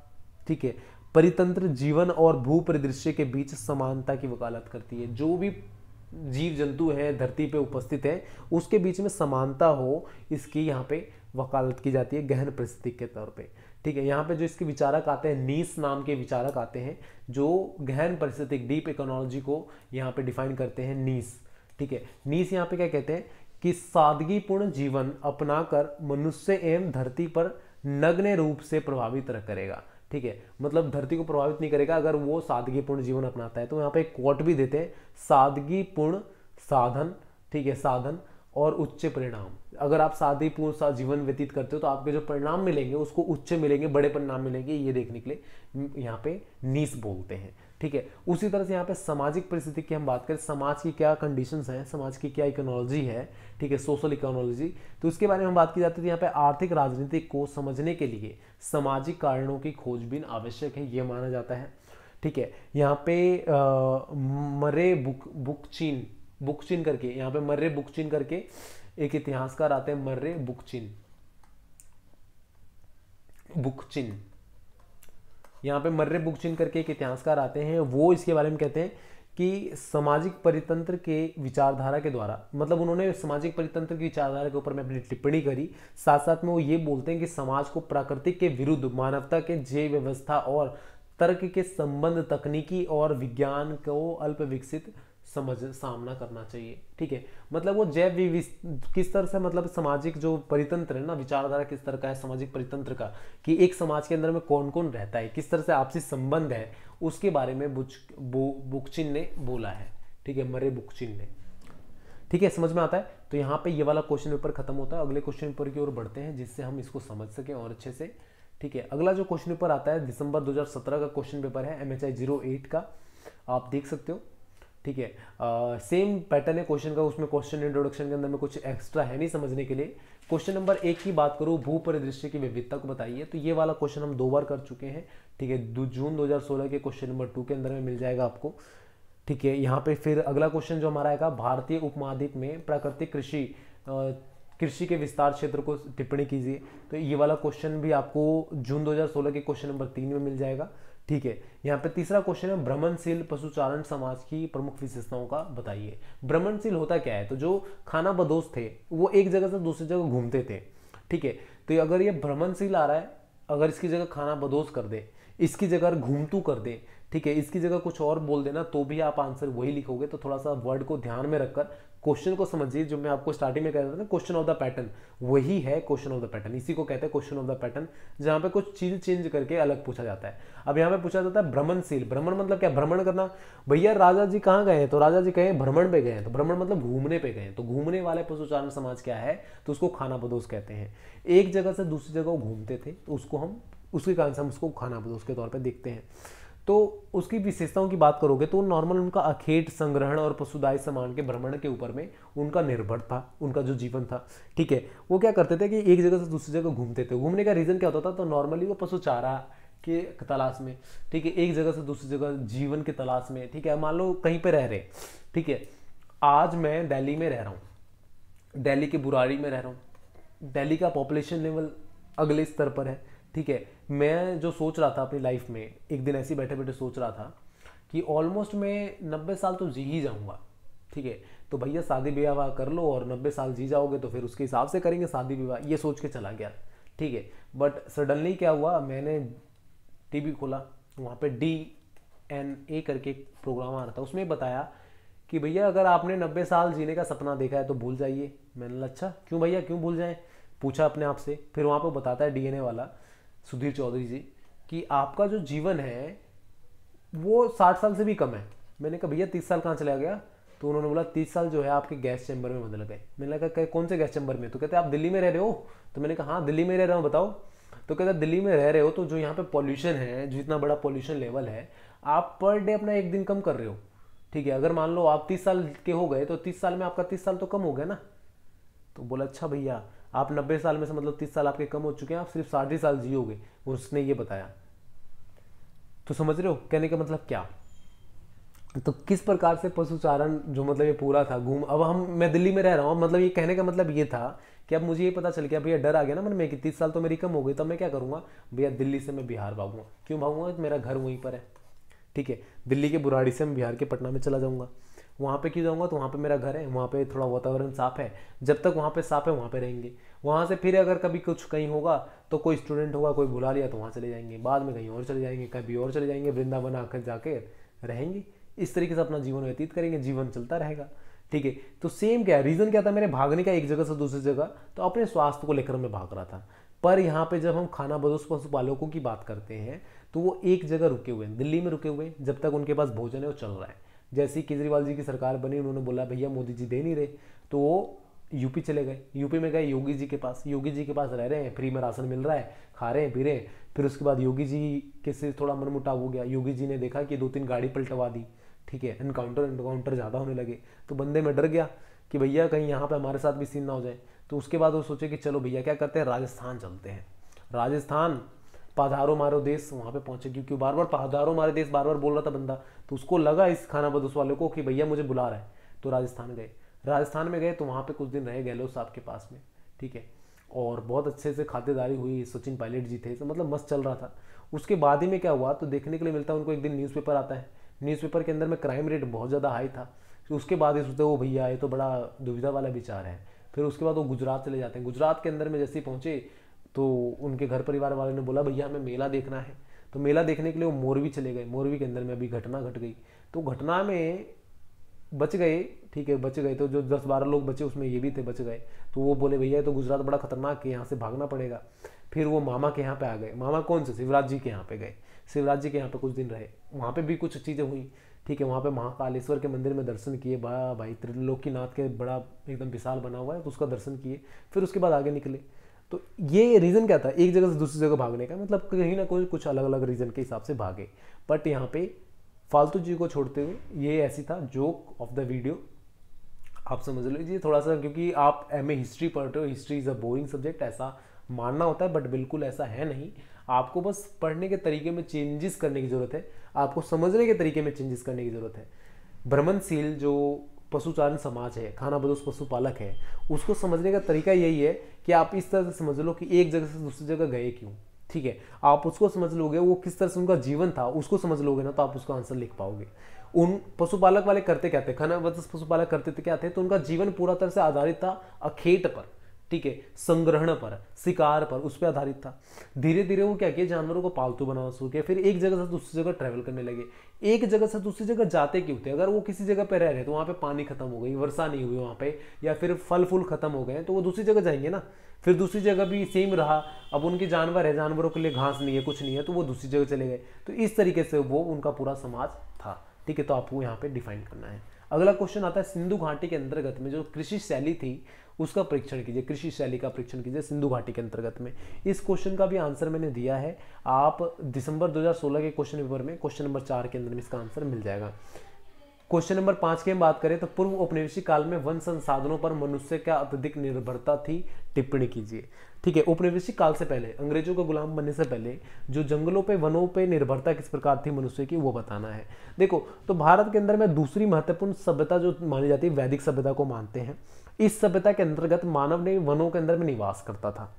ठीक है परितंत्र जीवन और भू परिदृश्य के बीच समानता की वकालत करती है जो भी जीव जंतु हैं धरती पे उपस्थित हैं उसके बीच में समानता हो इसकी यहाँ पे वकालत की जाती है गहन परिस्थिति के तौर पे ठीक है यहाँ पे जो इसके विचारक आते हैं नीस नाम के विचारक आते हैं जो गहन परिस्थिति डीप इकोनॉलॉजी को यहाँ पे डिफाइन करते हैं नीस ठीक है नीस यहाँ पे क्या कहते हैं कि सादगीपूर्ण जीवन अपनाकर मनुष्य एवं धरती पर नग्न रूप से प्रभावित करेगा ठीक है मतलब धरती को प्रभावित नहीं करेगा अगर वो सादगीपूर्ण जीवन अपनाता है तो यहाँ पे एक कोट भी देते हैं सादगीपूर्ण साधन ठीक है साधन और उच्च परिणाम अगर आप सादगीपूर्ण सा जीवन व्यतीत करते हो तो आपके जो परिणाम मिलेंगे उसको उच्च मिलेंगे बड़े परिणाम मिलेंगे ये देखने के लिए यहाँ पे नीस बोलते हैं ठीक है उसी तरह से यहाँ पे सामाजिक परिस्थिति की हम बात करें समाज की क्या कंडीशन हैं समाज की क्या इकोनॉलॉजी है ठीक है सोशल इकोनॉलॉजी तो उसके बारे में हम बात की जाती थी यहाँ पे आर्थिक राजनीति को समझने के लिए सामाजिक कारणों की खोजबीन आवश्यक है ये माना जाता है ठीक है यहाँ पे आ, मरे बुक बुकचिन बुकचिन करके यहाँ पे मर्रे बुकचिन करके एक इतिहासकार आते हैं मर्रे बुकचिन बुकचिन यहाँ पे मर्रे बुक चिन्ह करके एक इतिहासकार आते हैं वो इसके बारे में कहते हैं कि सामाजिक परितंत्र के विचारधारा के द्वारा मतलब उन्होंने सामाजिक परितंत्र की विचारधारा के ऊपर में अपनी टिप्पणी करी साथ साथ में वो ये बोलते हैं कि समाज को प्राकृतिक के विरुद्ध मानवता के जैव व्यवस्था और तर्क के संबंध तकनीकी और विज्ञान को अल्प विकसित समझ सामना करना चाहिए ठीक है मतलब वो जैव विवि किस तरह से मतलब सामाजिक जो परितंत्र है ना विचारधारा किस तरह का है सामाजिक परितंत्र का कि एक समाज के अंदर में कौन कौन रहता है किस तरह से आपसी संबंध है उसके बारे में बुच बो बुकचिन ने बोला है ठीक है मरे बुकचिन ने ठीक है समझ में आता है तो यहाँ पे ये वाला क्वेश्चन पेपर खत्म होता है अगले क्वेश्चन पेपर की ओर बढ़ते हैं जिससे हम इसको समझ सकें और अच्छे से ठीक है अगला जो क्वेश्चन पेपर आता है दिसंबर 2017 का क्वेश्चन पेपर है एम एच का आप देख सकते हो ठीक है सेम पैटर्न है क्वेश्चन का उसमें क्वेश्चन इंट्रोडक्शन के अंदर में कुछ एक्स्ट्रा है नहीं समझने के लिए क्वेश्चन नंबर एक की बात करूँ भू परिदृश्य की विविधता को बताइए तो ये वाला क्वेश्चन हम दो बार कर चुके हैं ठीक है जून 2016 के क्वेश्चन नंबर टू के अंदर में मिल जाएगा आपको ठीक है यहाँ पे फिर अगला क्वेश्चन जो हमारा आएगा भारतीय उपमहाद्वीप में प्राकृतिक कृषि कृषि के विस्तार क्षेत्र को टिप्पणी कीजिए तो ये वाला क्वेश्चन भी आपको जून 2016 के क्वेश्चन नंबर तीन में मिल जाएगा ठीक है यहाँ पे तीसरा क्वेश्चन है भ्रमणशील पशुचारण समाज की प्रमुख विशेषताओं का बताइए भ्रमणशील होता क्या है तो जो खाना बदोस थे वो एक जगह से दूसरी जगह घूमते थे ठीक है तो अगर ये भ्रमणशील आ रहा है अगर इसकी जगह खाना बदोस कर दे इसकी जगह घूमतू कर दे ठीक है इसकी जगह कुछ और बोल देना तो भी आप आंसर वही लिखोगे तो थोड़ा सा वर्ड को ध्यान में रखकर क्वेश्चन को समझिए जो मैं आपको स्टार्टिंग में कह रहा था ना क्वेश्चन ऑफ द पैटर्न वही है क्वेश्चन ऑफ द पैटर्न इसी को कहते हैं क्वेश्चन ऑफ द पैटर्न जहां पे कुछ चीज चेंज करके अलग पूछा जाता है अब यहाँ पे पूछा जाता है भ्रमणशील भ्रमण मतलब क्या भ्रमण करना भैया राजा जी कहाँ गए हैं तो राजा जी कहे भ्रमण पे गए हैं तो भ्रमण मतलब घूमने पे गए हैं तो घूमने वाले पशुचारण समाज क्या है तो उसको खाना बदोश कहते हैं एक जगह से दूसरी जगह घूमते थे तो उसको हम उसके कारण से हम उसको खाना बदोश के तौर पर देखते हैं तो उसकी विशेषताओं की बात करोगे तो नॉर्मल उनका अखेट संग्रहण और पशुदाय समान के भ्रमण के ऊपर में उनका निर्भर था उनका जो जीवन था ठीक है वो क्या करते थे कि एक जगह से दूसरी जगह घूमते थे घूमने का रीज़न क्या होता था तो नॉर्मली वो पशु चारा के तलाश में ठीक है एक जगह से दूसरी जगह जीवन के तलाश में ठीक है मान लो कहीं पर रह रहे ठीक है आज मैं दिल्ली में रह रहा हूँ दिल्ली के बुराड़ी में रह रहा हूँ दिल्ली का पॉपुलेशन लेवल अगले स्तर पर है ठीक है मैं जो सोच रहा था अपनी लाइफ में एक दिन ऐसे बैठे बैठे सोच रहा था कि ऑलमोस्ट मैं नब्बे साल तो जी ही जाऊँगा ठीक है तो भैया शादी विवाह कर लो और नब्बे साल जी जाओगे तो फिर उसके हिसाब से करेंगे शादी विवाह ये सोच के चला गया ठीक है बट सडनली क्या हुआ मैंने टीवी खोला वहाँ पे डी एन ए करके एक प्रोग्राम आ रहा था उसमें बताया कि भैया अगर आपने नब्बे साल जीने का सपना देखा है तो भूल जाइए मैंने अच्छा क्यों भैया क्यों भूल जाए पूछा अपने आप से फिर वहाँ पर बताता है डीएनए वाला सुधीर चौधरी जी कि आपका जो जीवन है वो साठ साल से भी कम है मैंने कहा भैया तीस साल कहाँ चला गया तो उन्होंने बोला तीस साल जो है आपके गैस चैम्बर में बदल गए मैंने कहा कौन से गैस चैम्बर में तो कहते आप दिल्ली में रह रहे हो तो मैंने कहा हाँ दिल्ली में रह रहा हूँ बताओ तो कहते दिल्ली में रह रहे हो तो जो यहाँ पे पॉल्यूशन है जितना बड़ा पॉल्यूशन लेवल है आप पर डे अपना एक दिन कम कर रहे हो ठीक है अगर मान लो आप तीस साल के हो गए तो तीस साल में आपका तीस साल तो कम हो गया ना तो बोला अच्छा भैया आप नब्बे साल में से मतलब तीस साल आपके कम हो चुके हैं आप सिर्फ साठ ही साल जियोगे उसने ये बताया तो समझ रहे हो कहने का मतलब क्या तो किस प्रकार से पशुचारण जो मतलब ये पूरा था घूम अब हम मैं दिल्ली में रह रहा हूँ मतलब ये कहने का मतलब ये था कि अब मुझे ये पता चल गया भैया डर आ गया ना मन में कि तीस साल तो मेरी कम हो गई तब तो मैं क्या करूँगा भैया दिल्ली से मैं बिहार भागूंगा क्यों भागूंगा मेरा घर वहीं पर है ठीक है दिल्ली के बुराड़ी से मैं बिहार के पटना में चला जाऊँगा वहाँ पे क्यों जाऊँगा तो वहाँ पे मेरा घर है वहाँ पे थोड़ा वातावरण साफ है जब तक वहाँ पे साफ है वहाँ पे रहेंगे वहाँ से फिर अगर कभी कुछ कहीं होगा तो कोई स्टूडेंट होगा कोई बुला लिया तो वहाँ चले जाएंगे बाद में कहीं और चले जाएंगे कभी और चले जाएंगे वृंदावन आकर जाके रहेंगे इस तरीके से अपना जीवन व्यतीत करेंगे जीवन चलता रहेगा ठीक है तो सेम क्या रीज़न क्या था मेरे भागने का एक जगह से दूसरी जगह तो अपने स्वास्थ्य को लेकर मैं भाग रहा था पर यहाँ पे जब हम खाना बदोश पशुपालकों की बात करते हैं तो वो एक जगह रुके हुए हैं दिल्ली में रुके हुए हैं जब तक उनके पास भोजन है वो चल रहा है जैसे ही केजरीवाल जी की सरकार बनी उन्होंने बोला भैया मोदी जी दे नहीं रहे तो वो यूपी चले गए यूपी में गए योगी जी के पास योगी जी के पास रह रहे हैं फ्री में राशन मिल रहा है खा रहे हैं पी रहे हैं फिर उसके बाद योगी जी के से थोड़ा मनमुटाव हो गया योगी जी ने देखा कि दो तीन गाड़ी पलटवा दी ठीक है इनकाउंटर इनकाउंटर ज़्यादा होने लगे तो बंदे में डर गया कि भैया कहीं यहाँ पर हमारे साथ भी सीन ना हो जाए तो उसके बाद वो सोचे कि चलो भैया क्या करते हैं राजस्थान चलते हैं राजस्थान पाधारो मारो देश वहाँ पे पहुंचे क्योंकि बार बार पाधारो मारे देश बार बार बोल रहा था बंदा तो उसको लगा इस खाना बदोस वाले को कि भैया मुझे बुला रहा है तो राजस्थान गए राजस्थान में गए तो वहाँ पे कुछ दिन रहे गहलोत साहब के पास में ठीक है और बहुत अच्छे से खातेदारी हुई सचिन पायलट जी थे तो मतलब मस्त चल रहा था उसके बाद ही में क्या हुआ तो देखने के लिए मिलता है उनको एक दिन न्यूज़पेपर आता है न्यूज़पेपर के अंदर में क्राइम रेट बहुत ज़्यादा हाई था तो उसके बाद ही सोचते वो भैया ये तो बड़ा दुविधा वाला विचार है फिर उसके बाद वो गुजरात चले जाते हैं गुजरात के अंदर में जैसे ही पहुँचे तो उनके घर परिवार वालों ने बोला भैया हमें मेला देखना है तो मेला देखने के लिए वो मोरवी चले गए मोरवी के अंदर में अभी घटना घट गई तो घटना में बच गए ठीक है बच गए तो जो दस बारह लोग बचे उसमें ये भी थे बच गए तो वो बोले भैया तो गुजरात बड़ा खतरनाक है यहाँ से भागना पड़ेगा फिर वो मामा के यहाँ पे आ गए मामा कौन से शिवराज जी के यहाँ पे गए शिवराज जी के यहाँ पे कुछ दिन रहे वहाँ पे भी कुछ चीज़ें हुई ठीक है वहाँ पे महाकालेश्वर के मंदिर में दर्शन किए बा भाई त्रिलोकीनाथ के बड़ा एकदम विशाल बना हुआ है तो उसका दर्शन किए फिर उसके बाद आगे निकले तो ये रीज़न क्या था एक जगह से दूसरी जगह भागने का मतलब कहीं ना कहीं कुछ अलग अलग रीज़न के हिसाब से भागे बट यहाँ पे फालतू जी को छोड़ते हुए ये ऐसी था जोक ऑफ द वीडियो आप समझ लीजिए थोड़ा सा क्योंकि आप एम ए हिस्ट्री पढ़ रहे हो history is a boring subject ऐसा मानना होता है बट बिल्कुल ऐसा है नहीं आपको बस पढ़ने के तरीके में चेंजेस करने की ज़रूरत है आपको समझने के तरीके में चेंजेस करने की ज़रूरत है भ्रमणशील जो पशुचारण समाज है खाना बदोश पशुपालक है उसको समझने का तरीका यही है कि आप इस तरह से समझ लो कि एक जगह से दूसरी जगह गए क्यों ठीक है आप उसको समझ लोगे वो किस तरह से उनका जीवन था उसको समझ लोगे ना तो आप उसका आंसर लिख पाओगे उन पशुपालक वाले करते क्या थे खाना बदस पशुपालक करते थे क्या थे तो उनका जीवन पूरा तरह से आधारित था अखेट पर ठीक है संग्रहण पर शिकार पर उस पर आधारित था धीरे धीरे वो क्या किया जानवरों को पालतू बनाना शुरू किया फिर एक जगह से दूसरी जगह ट्रैवल करने लगे एक जगह से दूसरी जगह जाते क्यों थे अगर वो किसी जगह पर रह रहे तो वहाँ पे पानी खत्म हो गई वर्षा नहीं हुई वहाँ पे या फिर फल फूल खत्म हो गए तो वो दूसरी जगह जाएंगे ना फिर दूसरी जगह भी सेम रहा अब उनके जानवर है जानवरों के लिए घास नहीं है कुछ नहीं है तो वो दूसरी जगह चले गए तो इस तरीके से वो उनका पूरा समाज था ठीक है तो आपको यहाँ पे डिफाइन करना है अगला क्वेश्चन आता है सिंधु घाटी के अंतर्गत में जो कृषि शैली थी उसका परीक्षण कीजिए कृषि शैली का परीक्षण कीजिए सिंधु घाटी के अंतर्गत में इस क्वेश्चन का भी आंसर मैंने दिया है आप दिसंबर 2016 के क्वेश्चन पेपर में क्वेश्चन नंबर चार के अंदर में इसका आंसर मिल जाएगा क्वेश्चन नंबर पाँच की हम बात करें तो पूर्व उपनिवेशी काल में वन संसाधनों पर मनुष्य का अत्यधिक निर्भरता थी टिप्पणी कीजिए ठीक है उपनिवेशिक काल से पहले अंग्रेजों का गुलाम बनने से पहले जो जंगलों पे वनों पे निर्भरता किस प्रकार थी मनुष्य की वो बताना है देखो तो भारत के अंदर में दूसरी महत्वपूर्ण सभ्यता जो मानी जाती है वैदिक सभ्यता को मानते हैं इस सभ्यता के अंतर्गत मानव ने वनों के अंदर में निवास करता था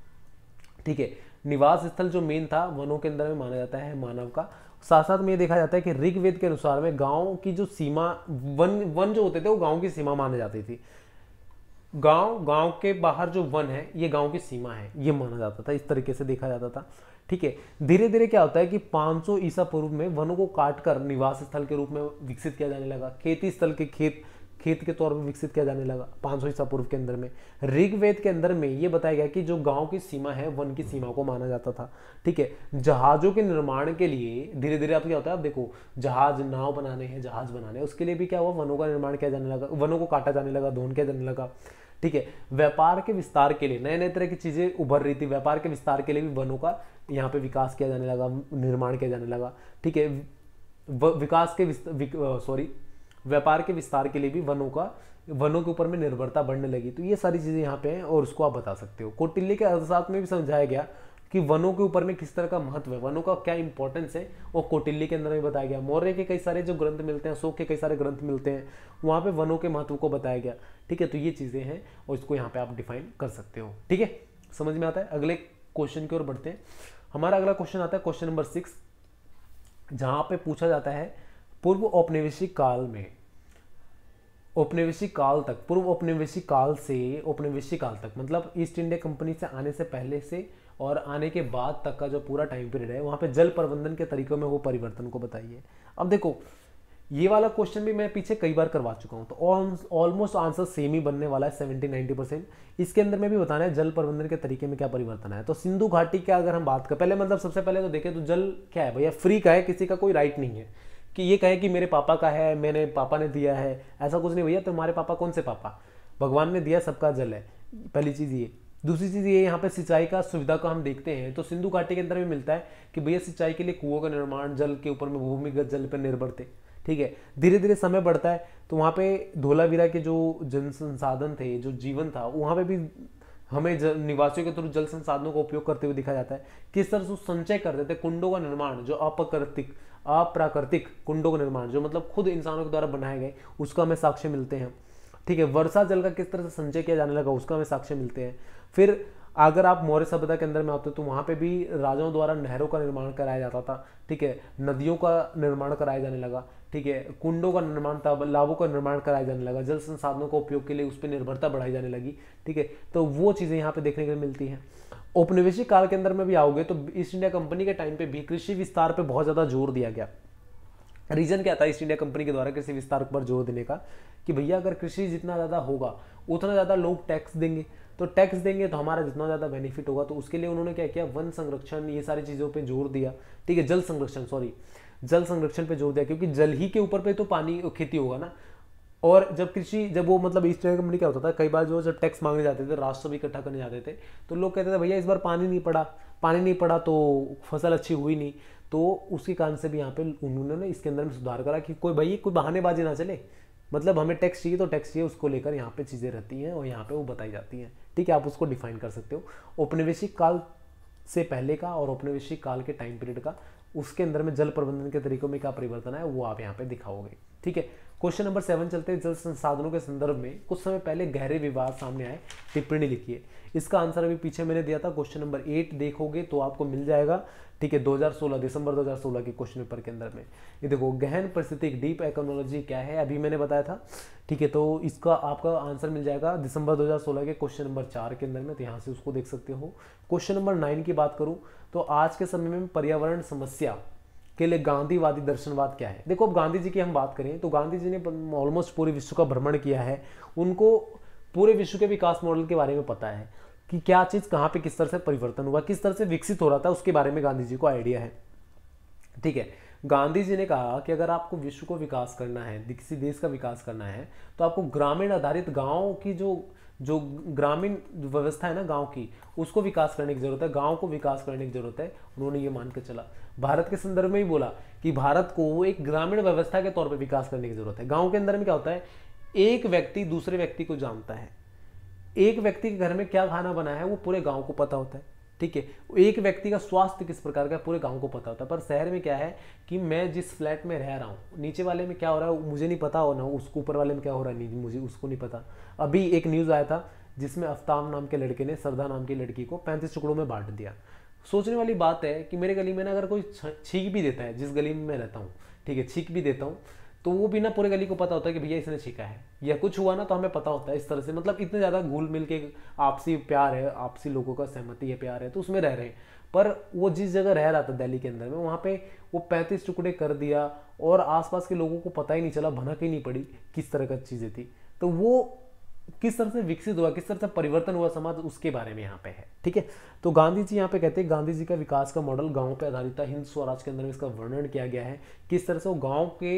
ठीक है निवास स्थल जो मेन था वनों के अंदर में माना जाता है मानव का साथ साथ में ये देखा जाता है कि ऋग्वेद के अनुसार में गांव की जो सीमा वन वन जो होते थे वो गांव की सीमा मानी जाती थी गांव गांव के बाहर जो वन है ये गांव की सीमा है ये माना जाता था इस तरीके से देखा जाता था ठीक है धीरे धीरे क्या होता है कि 500 ईसा पूर्व में वनों को काटकर निवास स्थल के रूप में विकसित किया जाने लगा खेती स्थल के खेत खेत के तौर पर विकसित किया जाने लगा पाँच सौ ईसा पूर्व के अंदर में ऋग्वेद के अंदर में यह बताया गया कि जो गांव की सीमा है वन की सीमा को माना जाता था ठीक है जहाज़ों के निर्माण के लिए धीरे धीरे आप क्या होता है आप देखो जहाज नाव बनाने हैं जहाज बनाने हैं उसके लिए भी क्या हुआ वनों का निर्माण किया जाने लगा वनों को काटा जाने लगा धोन किया जाने लगा ठीक है व्यापार के विस्तार के लिए नए नए तरह की चीज़ें उभर रही थी व्यापार के विस्तार के लिए भी वनों का यहाँ पे विकास किया जाने लगा निर्माण किया जाने लगा ठीक है विकास के सॉरी व्यापार के विस्तार के लिए भी वनों का वनों के ऊपर में निर्भरता बढ़ने लगी तो ये सारी चीज़ें यहाँ पे हैं और उसको आप बता सकते हो कौटिल्य के अर्थशास्त्र में भी समझाया गया कि वनों के ऊपर में किस तरह का महत्व है वनों का क्या इंपॉर्टेंस है वो कौटिल्य के अंदर में बताया गया मौर्य के कई सारे जो ग्रंथ मिलते हैं अशोक के कई सारे ग्रंथ मिलते हैं वहाँ पे वनों के महत्व को बताया गया ठीक है तो ये चीज़ें हैं और इसको यहाँ पे आप डिफाइन कर सकते हो ठीक है समझ में आता है अगले क्वेश्चन की ओर बढ़ते हैं हमारा अगला क्वेश्चन आता है क्वेश्चन नंबर सिक्स जहाँ पे पूछा जाता है पूर्व औपनिवेशिक काल में औपनिवेशिक काल तक पूर्व औपनिवेशिक काल से औपनिवेशिक काल तक मतलब ईस्ट इंडिया कंपनी से आने से पहले से और आने के बाद तक का जो पूरा टाइम पीरियड है वहाँ पे जल प्रबंधन के तरीकों में वो परिवर्तन को बताइए अब देखो ये वाला क्वेश्चन भी मैं पीछे कई बार करवा चुका हूँ तो ऑलमोस्ट आंसर सेम ही बनने वाला है सेवेंटी नाइन्टी परसेंट इसके अंदर में भी बताना है जल प्रबंधन के तरीके में क्या परिवर्तन है तो सिंधु घाटी का अगर हम बात करें पहले मतलब सबसे पहले तो देखें तो जल क्या है भैया फ्री का है किसी का कोई राइट नहीं है कि ये कहे कि मेरे पापा का है मैंने पापा ने दिया है ऐसा कुछ नहीं भैया तुम्हारे पापा कौन से पापा भगवान ने दिया सबका जल है पहली चीज़ ये दूसरी चीज़ ये यहाँ पे सिंचाई का सुविधा को हम देखते हैं तो सिंधु घाटी के अंदर भी मिलता है कि भैया सिंचाई के लिए कुओं का निर्माण जल के ऊपर में भूमिगत जल पर निर्भर थे ठीक है धीरे धीरे समय बढ़ता है तो वहाँ पे धोलावीरा के जो जन संसाधन थे जो जीवन था वहाँ पे भी हमें जल निवासियों के थ्रू जल संसाधनों का उपयोग करते हुए दिखा जाता है किस तरह से संचय करते थे कुंडों का निर्माण जो अपकृतिक अप्राकृतिक कुंडों का निर्माण जो मतलब खुद इंसानों के द्वारा बनाए गए उसका हमें साक्ष्य मिलते हैं ठीक है वर्षा जल का किस तरह से संचय किया जाने लगा उसका हमें साक्ष्य मिलते हैं फिर अगर आप मौर्य सभ्यता के अंदर में आते हो तो वहाँ पे भी राजाओं द्वारा नहरों का निर्माण कराया जाता था ठीक है नदियों का निर्माण कराया जाने लगा ठीक है कुंडों का निर्माण था लाभों का निर्माण कराया जाने लगा जल संसाधनों का उपयोग के लिए उस पर निर्भरता बढ़ाई जाने लगी ठीक है तो वो चीज़ें यहाँ पे देखने के लिए मिलती हैं औपनिवेशिक काल के अंदर में भी आओगे तो ईस्ट इंडिया कंपनी के टाइम पे भी कृषि विस्तार पे बहुत ज़्यादा जोर दिया गया रीजन क्या था ईस्ट इंडिया कंपनी के द्वारा कृषि विस्तार पर जोर देने का कि भैया अगर कृषि जितना ज़्यादा होगा उतना ज़्यादा लोग टैक्स देंगे तो टैक्स देंगे तो हमारा जितना ज़्यादा बेनिफिट होगा तो उसके लिए उन्होंने क्या किया वन संरक्षण ये सारी चीज़ों पर जोर दिया ठीक है जल संरक्षण सॉरी जल संरक्षण पे जोर दिया क्योंकि जल ही के ऊपर पे तो पानी खेती होगा ना और जब कृषि जब वो मतलब ईस्ट इंडिया कंपनी क्या होता था कई बार जो जब टैक्स मांगने जाते थे राष्ट्र भी इकट्ठा करने जाते थे तो लोग कहते थे भैया इस बार पानी नहीं पड़ा पानी नहीं पड़ा तो फसल अच्छी हुई नहीं तो उसके कारण से भी यहाँ पे उन्होंने इसके अंदर में सुधार करा कि कोई भाई कोई बहानेबाजी ना चले मतलब हमें टैक्स चाहिए तो टैक्स चाहिए उसको लेकर यहाँ पे चीज़ें रहती हैं और यहाँ पे वो बताई जाती हैं ठीक है आप उसको डिफाइन कर सकते हो औपनिवेशिक काल से पहले का और औपनिवेशिक काल के टाइम पीरियड का उसके अंदर में जल प्रबंधन के तरीकों में क्या परिवर्तन है वो आप यहाँ पे दिखाओगे ठीक है क्वेश्चन नंबर सेवन चलते हैं जल संसाधनों के संदर्भ में कुछ समय पहले गहरे विवाद सामने आए टिप्पणी लिखिए इसका आंसर अभी पीछे मैंने दिया था क्वेश्चन नंबर एट देखोगे तो आपको मिल जाएगा ठीक है 2016 दिसंबर 2016 के क्वेश्चन पेपर के अंदर में ये देखो गहन परिस्थिति डीप एक्नोलॉजी क्या है अभी मैंने बताया था ठीक है तो इसका आपका आंसर मिल जाएगा दिसंबर 2016 के क्वेश्चन नंबर चार के अंदर में तो यहाँ से उसको देख सकते हो क्वेश्चन नंबर नाइन की बात करूँ तो आज के समय में पर्यावरण समस्या के लिए गांधीवादी दर्शनवाद क्या है देखो अब गांधी जी की हम बात करें तो गांधी जी ने ऑलमोस्ट पूरे विश्व का भ्रमण किया है उनको पूरे विश्व के विकास मॉडल के बारे में पता है कि क्या चीज़ कहाँ पे किस तरह से परिवर्तन हुआ किस तरह से विकसित हो रहा था उसके बारे में गांधी जी को आइडिया है ठीक है गांधी जी ने कहा कि अगर आपको विश्व को विकास करना है किसी देश का विकास करना है तो आपको ग्रामीण आधारित गाँव की जो जो ग्रामीण व्यवस्था है ना गांव की उसको विकास करने की जरूरत है गांव को विकास करने की जरूरत है उन्होंने ये मान के चला भारत के संदर्भ में ही बोला कि भारत को एक ग्रामीण व्यवस्था के तौर पर विकास करने की जरूरत है गाँव के अंदर में क्या होता है एक व्यक्ति दूसरे व्यक्ति को जानता है एक व्यक्ति के घर में क्या खाना बना है वो पूरे गाँव को पता होता है ठीक है एक व्यक्ति का स्वास्थ्य किस प्रकार का पूरे गांव को पता होता है पर शहर में क्या है कि मैं जिस फ्लैट में रह रहा हूँ नीचे वाले में क्या हो रहा है मुझे नहीं पता हो ना उसको ऊपर वाले में क्या हो रहा है मुझे उसको नहीं पता अभी एक न्यूज़ आया था जिसमें अफ्ताब नाम के लड़के ने सरदा नाम की लड़की को पैंतीस टुकड़ों में बांट दिया सोचने वाली बात है कि मेरे गली में ना अगर कोई छींक भी देता है जिस गली में मैं रहता हूँ ठीक है छींक भी देता हूँ तो वो भी ना पूरे गली को पता होता है कि भैया इसने छीका है या कुछ हुआ ना तो हमें पता होता है इस तरह से मतलब इतने ज़्यादा घुल मिल के आपसी प्यार है आपसी लोगों का सहमति है प्यार है तो उसमें रह रहे हैं पर वो जिस जगह रह रहा था दिल्ली के अंदर में वहाँ पे वो पैंतीस टुकड़े कर दिया और आसपास के लोगों को पता ही नहीं चला भनक ही नहीं पड़ी किस तरह का चीज़ें थी तो वो किस तरह से विकसित हुआ किस तरह से परिवर्तन हुआ समाज उसके बारे में यहाँ पे है ठीक है तो गांधी जी यहाँ पे कहते हैं गांधी जी का विकास का मॉडल गांव पे आधारित था हिंद स्वराज के अंदर में इसका वर्णन किया गया है किस तरह से वो गांव के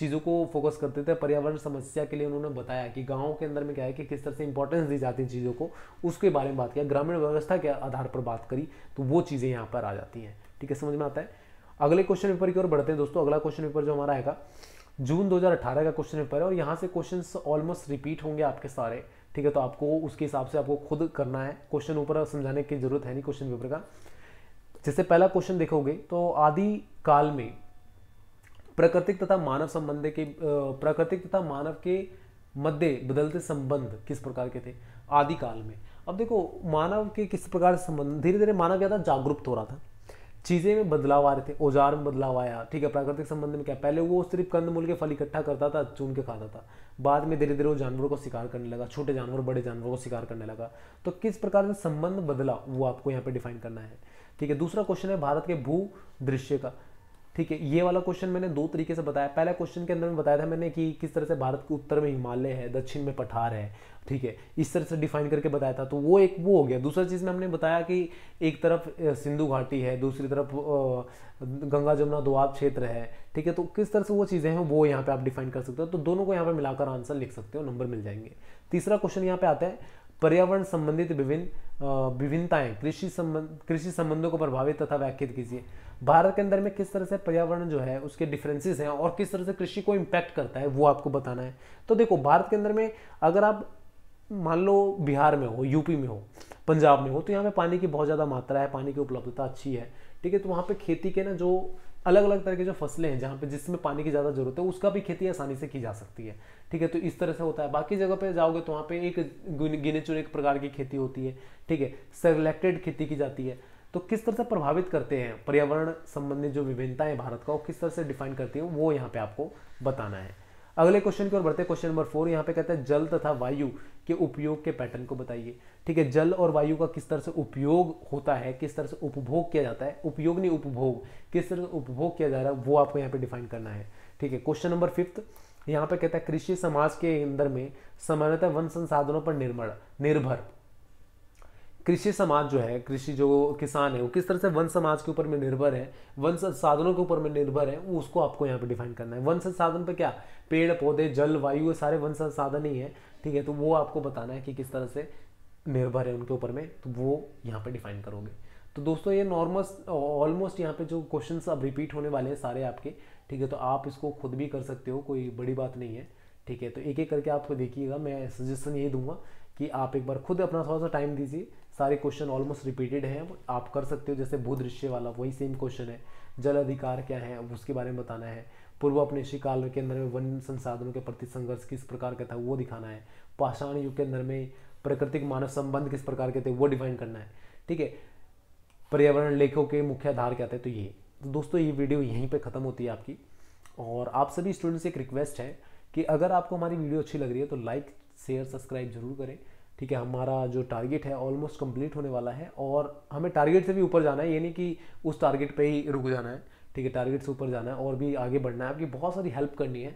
चीज़ों को फोकस करते थे पर्यावरण समस्या के लिए उन्होंने बताया कि गाँव के अंदर में क्या है कि किस तरह से इंपॉर्टेंस दी जाती है चीज़ों को उसके बारे में बात किया ग्रामीण व्यवस्था के आधार पर बात करी तो वो चीज़ें यहाँ पर आ जाती हैं ठीक है समझ में आता है अगले क्वेश्चन पेपर की ओर बढ़ते हैं दोस्तों अगला क्वेश्चन पेपर जो हमारा आएगा जून 2018 का क्वेश्चन पेपर है और यहाँ से क्वेश्चंस ऑलमोस्ट रिपीट होंगे आपके सारे ठीक है तो आपको उसके हिसाब से आपको खुद करना है क्वेश्चन ऊपर समझाने की जरूरत है नहीं क्वेश्चन पेपर का जैसे पहला क्वेश्चन देखोगे तो आदि काल में प्राकृतिक तथा मानव संबंध के प्राकृतिक तथा मानव के मध्य बदलते संबंध किस प्रकार के थे आदिकाल में अब देखो मानव के किस प्रकार से संबंध धीरे धीरे मानव ज़्यादा जागरूक हो रहा था चीज़ें में बदलाव आ रहे थे औजार में बदलाव आया ठीक है प्राकृतिक संबंध में क्या पहले वो सिर्फ कंद मूल के फल इकट्ठा करता था चुन के खाता था बाद में धीरे धीरे वो जानवरों को शिकार करने लगा छोटे जानवर बड़े जानवरों को शिकार करने लगा तो किस प्रकार से संबंध बदला वो आपको यहाँ पे डिफाइन करना है ठीक है दूसरा क्वेश्चन है भारत के भू दृश्य का ठीक है ये वाला क्वेश्चन मैंने दो तरीके से बताया पहला क्वेश्चन के अंदर में बताया था मैंने कि किस तरह से भारत के उत्तर में हिमालय है दक्षिण में पठार है ठीक है इस तरह से डिफाइन करके बताया था तो वो एक वो हो गया दूसरा चीज़ में हमने बताया कि एक तरफ सिंधु घाटी है दूसरी तरफ गंगा जमुना दुआब क्षेत्र है ठीक है तो किस तरह से वो चीज़ें हैं वो यहाँ पे आप डिफाइन कर सकते हो तो दोनों को यहाँ पे मिलाकर आंसर लिख सकते हो नंबर मिल जाएंगे तीसरा क्वेश्चन यहाँ पे आता है पर्यावरण संबंधित विभिन्न विभिन्नताएं कृषि संबंध कृषि संबंधों को प्रभावित तथा व्याख्यात कीजिए भारत के अंदर में किस तरह से पर्यावरण जो है उसके डिफरेंसेस हैं और किस तरह से कृषि को इम्पैक्ट करता है वो आपको बताना है तो देखो भारत के अंदर में अगर आप मान लो बिहार में हो यूपी में हो पंजाब में हो तो यहाँ पे पानी की बहुत ज़्यादा मात्रा है पानी की उपलब्धता अच्छी है ठीक है तो वहाँ पे खेती के ना जो अलग अलग तरह की जो फसलें हैं जहाँ पे जिसमें पानी की ज़्यादा ज़रूरत है उसका भी खेती आसानी से की जा सकती है ठीक है तो इस तरह से होता है बाकी जगह पे जाओगे तो वहाँ पे एक गिने चुने एक प्रकार की खेती होती है ठीक है सेलेक्टेड खेती की जाती है तो किस तरह से प्रभावित करते हैं पर्यावरण संबंधी जो विभिन्नताएं भारत का वो किस तरह से डिफाइन करती हैं वो यहाँ पे आपको बताना है अगले क्वेश्चन की ओर बढ़ते क्वेश्चन नंबर फोर यहाँ पे कहते हैं जल तथा वायु के उपयोग के पैटर्न को बताइए ठीक है जल और वायु का किस तरह से उपयोग होता है किस तरह से उपभोग किया जाता है उपयोग नहीं उपभोग किस तरह से उपभोग किया जा रहा है वो आपको यहाँ पे डिफाइन करना है ठीक है क्वेश्चन नंबर फिफ्थ यहाँ पे कहता है कृषि समाज के अंदर में सामान्यतः वन संसाधनों पर निर्मर निर्भर कृषि समाज जो है कृषि जो किसान है वो किस तरह से वन समाज के ऊपर में निर्भर है वन संसाधनों के ऊपर में निर्भर है उसको आपको यहाँ पे डिफाइन करना है वन संसाधन पे क्या पेड़ पौधे जल वायु ये सारे वन संसाधन ही है ठीक है तो वो आपको बताना है कि किस तरह से निर्भर है उनके ऊपर में तो वो यहाँ पर डिफाइन करोगे तो दोस्तों ये नॉर्मस ऑलमोस्ट यहाँ पे जो क्वेश्चन अब रिपीट होने वाले हैं सारे आपके ठीक है तो आप इसको खुद भी कर सकते हो कोई बड़ी बात नहीं है ठीक है तो एक एक करके आपको देखिएगा मैं सजेशन यही दूंगा कि आप एक बार खुद अपना थोड़ा सा टाइम दीजिए सारे क्वेश्चन ऑलमोस्ट रिपीटेड हैं आप कर सकते हो जैसे भू दृश्य वाला वही सेम क्वेश्चन है जल अधिकार क्या है उसके बारे में बताना है पूर्व अपनेशी काल के अंदर में वन संसाधनों के प्रति संघर्ष किस प्रकार का था वो दिखाना है पाषाण युग के अंदर में प्राकृतिक मानव संबंध किस प्रकार के थे वो डिफाइन करना है ठीक है पर्यावरण लेखों के मुख्य आधार क्या थे तो ये तो दोस्तों ये वीडियो यहीं पे ख़त्म होती है आपकी और आप सभी स्टूडेंट्स से एक रिक्वेस्ट है कि अगर आपको हमारी वीडियो अच्छी लग रही है तो लाइक शेयर सब्सक्राइब जरूर करें ठीक है हमारा जो टारगेट है ऑलमोस्ट कंप्लीट होने वाला है और हमें टारगेट से भी ऊपर जाना है ये नहीं कि उस टारगेट पे ही रुक जाना है ठीक है टारगेट से ऊपर जाना है और भी आगे बढ़ना है आपकी बहुत सारी हेल्प करनी है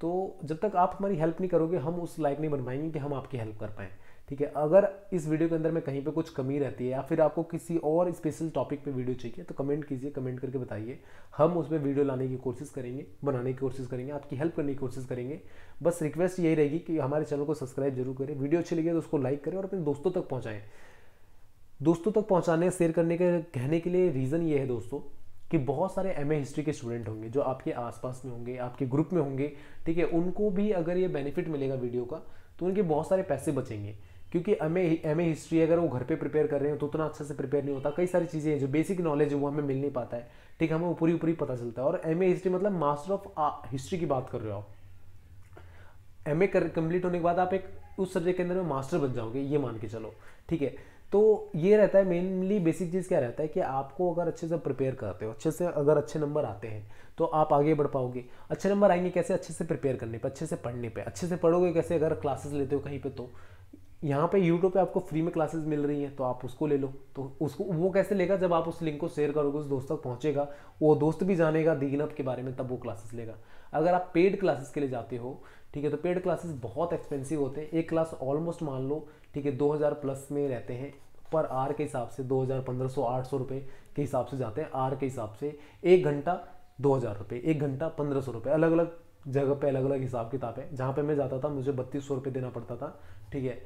तो जब तक आप हमारी हेल्प नहीं करोगे हम उस लायक नहीं बन पाएंगे कि हम आपकी हेल्प कर पाएँ ठीक है अगर इस वीडियो के अंदर में कहीं पे कुछ कमी रहती है या फिर आपको किसी और स्पेशल टॉपिक पे वीडियो चाहिए तो कमेंट कीजिए कमेंट करके बताइए हम उसमें वीडियो लाने की कोशिश करेंगे बनाने की कोशिश करेंगे आपकी हेल्प करने की कोशिश करेंगे बस रिक्वेस्ट यही रहेगी कि हमारे चैनल को सब्सक्राइब जरूर करें वीडियो अच्छी लगी तो उसको लाइक करें और अपने दोस्तों तक पहुँचाएँ दोस्तों तक पहुँचाने शेयर करने के कहने के लिए रीज़न ये है दोस्तों कि बहुत सारे एम हिस्ट्री के स्टूडेंट होंगे जो आपके आसपास में होंगे आपके ग्रुप में होंगे ठीक है उनको भी अगर ये बेनिफिट मिलेगा वीडियो का तो उनके बहुत सारे पैसे बचेंगे क्योंकि हमें एम हिस्ट्री अगर वो घर पे प्रिपेयर कर रहे हैं तो उतना अच्छे से प्रिपेयर नहीं होता कई सारी चीज़ें हैं जो बेसिक नॉलेज है वो हमें मिल नहीं पाता है ठीक हमें ऊपरी पूरी पूरी पता चलता है और एम हिस्ट्री मतलब मास्टर ऑफ हिस्ट्री की बात कर रहे हो आप एम ए कंप्लीट होने के बाद आप एक उस सब्जेक्ट के अंदर में मास्टर बन जाओगे ये मान के चलो ठीक है तो ये रहता है मेनली बेसिक चीज़ क्या रहता है कि आपको अगर अच्छे से प्रिपेयर करते हो अच्छे से अगर अच्छे नंबर आते हैं तो आप आगे बढ़ पाओगे अच्छे नंबर आएंगे कैसे अच्छे से प्रिपेयर करने पर अच्छे से पढ़ने पर अच्छे से पढ़ोगे कैसे अगर क्लासेस लेते हो कहीं पर तो यहाँ पे यूट्यूब पे आपको फ्री में क्लासेस मिल रही हैं तो आप उसको ले लो तो उसको वो कैसे लेगा जब आप उस लिंक को शेयर करोगे उस दोस्त तक पहुँचेगा वो दोस्त भी जानेगा दीगनप के बारे में तब वो क्लासेस लेगा अगर आप पेड क्लासेस के लिए जाते हो ठीक है तो पेड क्लासेस बहुत एक्सपेंसिव होते हैं एक क्लास ऑलमोस्ट मान लो ठीक है दो प्लस में रहते हैं पर आर के हिसाब से दो हज़ार पंद्रह सौ आठ सौ रुपये के हिसाब से जाते हैं आर के हिसाब से एक घंटा दो हज़ार रुपये एक घंटा पंद्रह सौ रुपये अलग अलग जगह पर अलग अलग हिसाब किताब है जहाँ पर मैं जाता था मुझे बत्तीस सौ रुपये देना पड़ता था ठीक है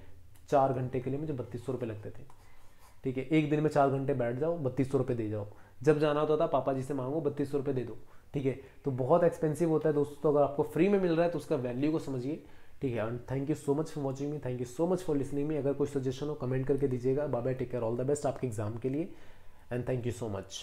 चार घंटे के लिए मुझे बत्तीस सौ रुपये लगते थे ठीक है एक दिन में चार घंटे बैठ जाओ बत्तीस सौ रुपये दे जाओ जब जाना होता था पापा जी से मांगो बत्तीस सौ रुपये दे दो ठीक है तो बहुत एक्सपेंसिव होता है दोस्तों अगर आपको फ्री में मिल रहा है तो उसका वैल्यू को समझिए ठीक है and thank you so much for watching me thank you so much for listening me अगर कोई सजेशन हो कमेंट करके दीजिएगा बाबा take care all the best आपके एग्जाम के लिए and thank you so much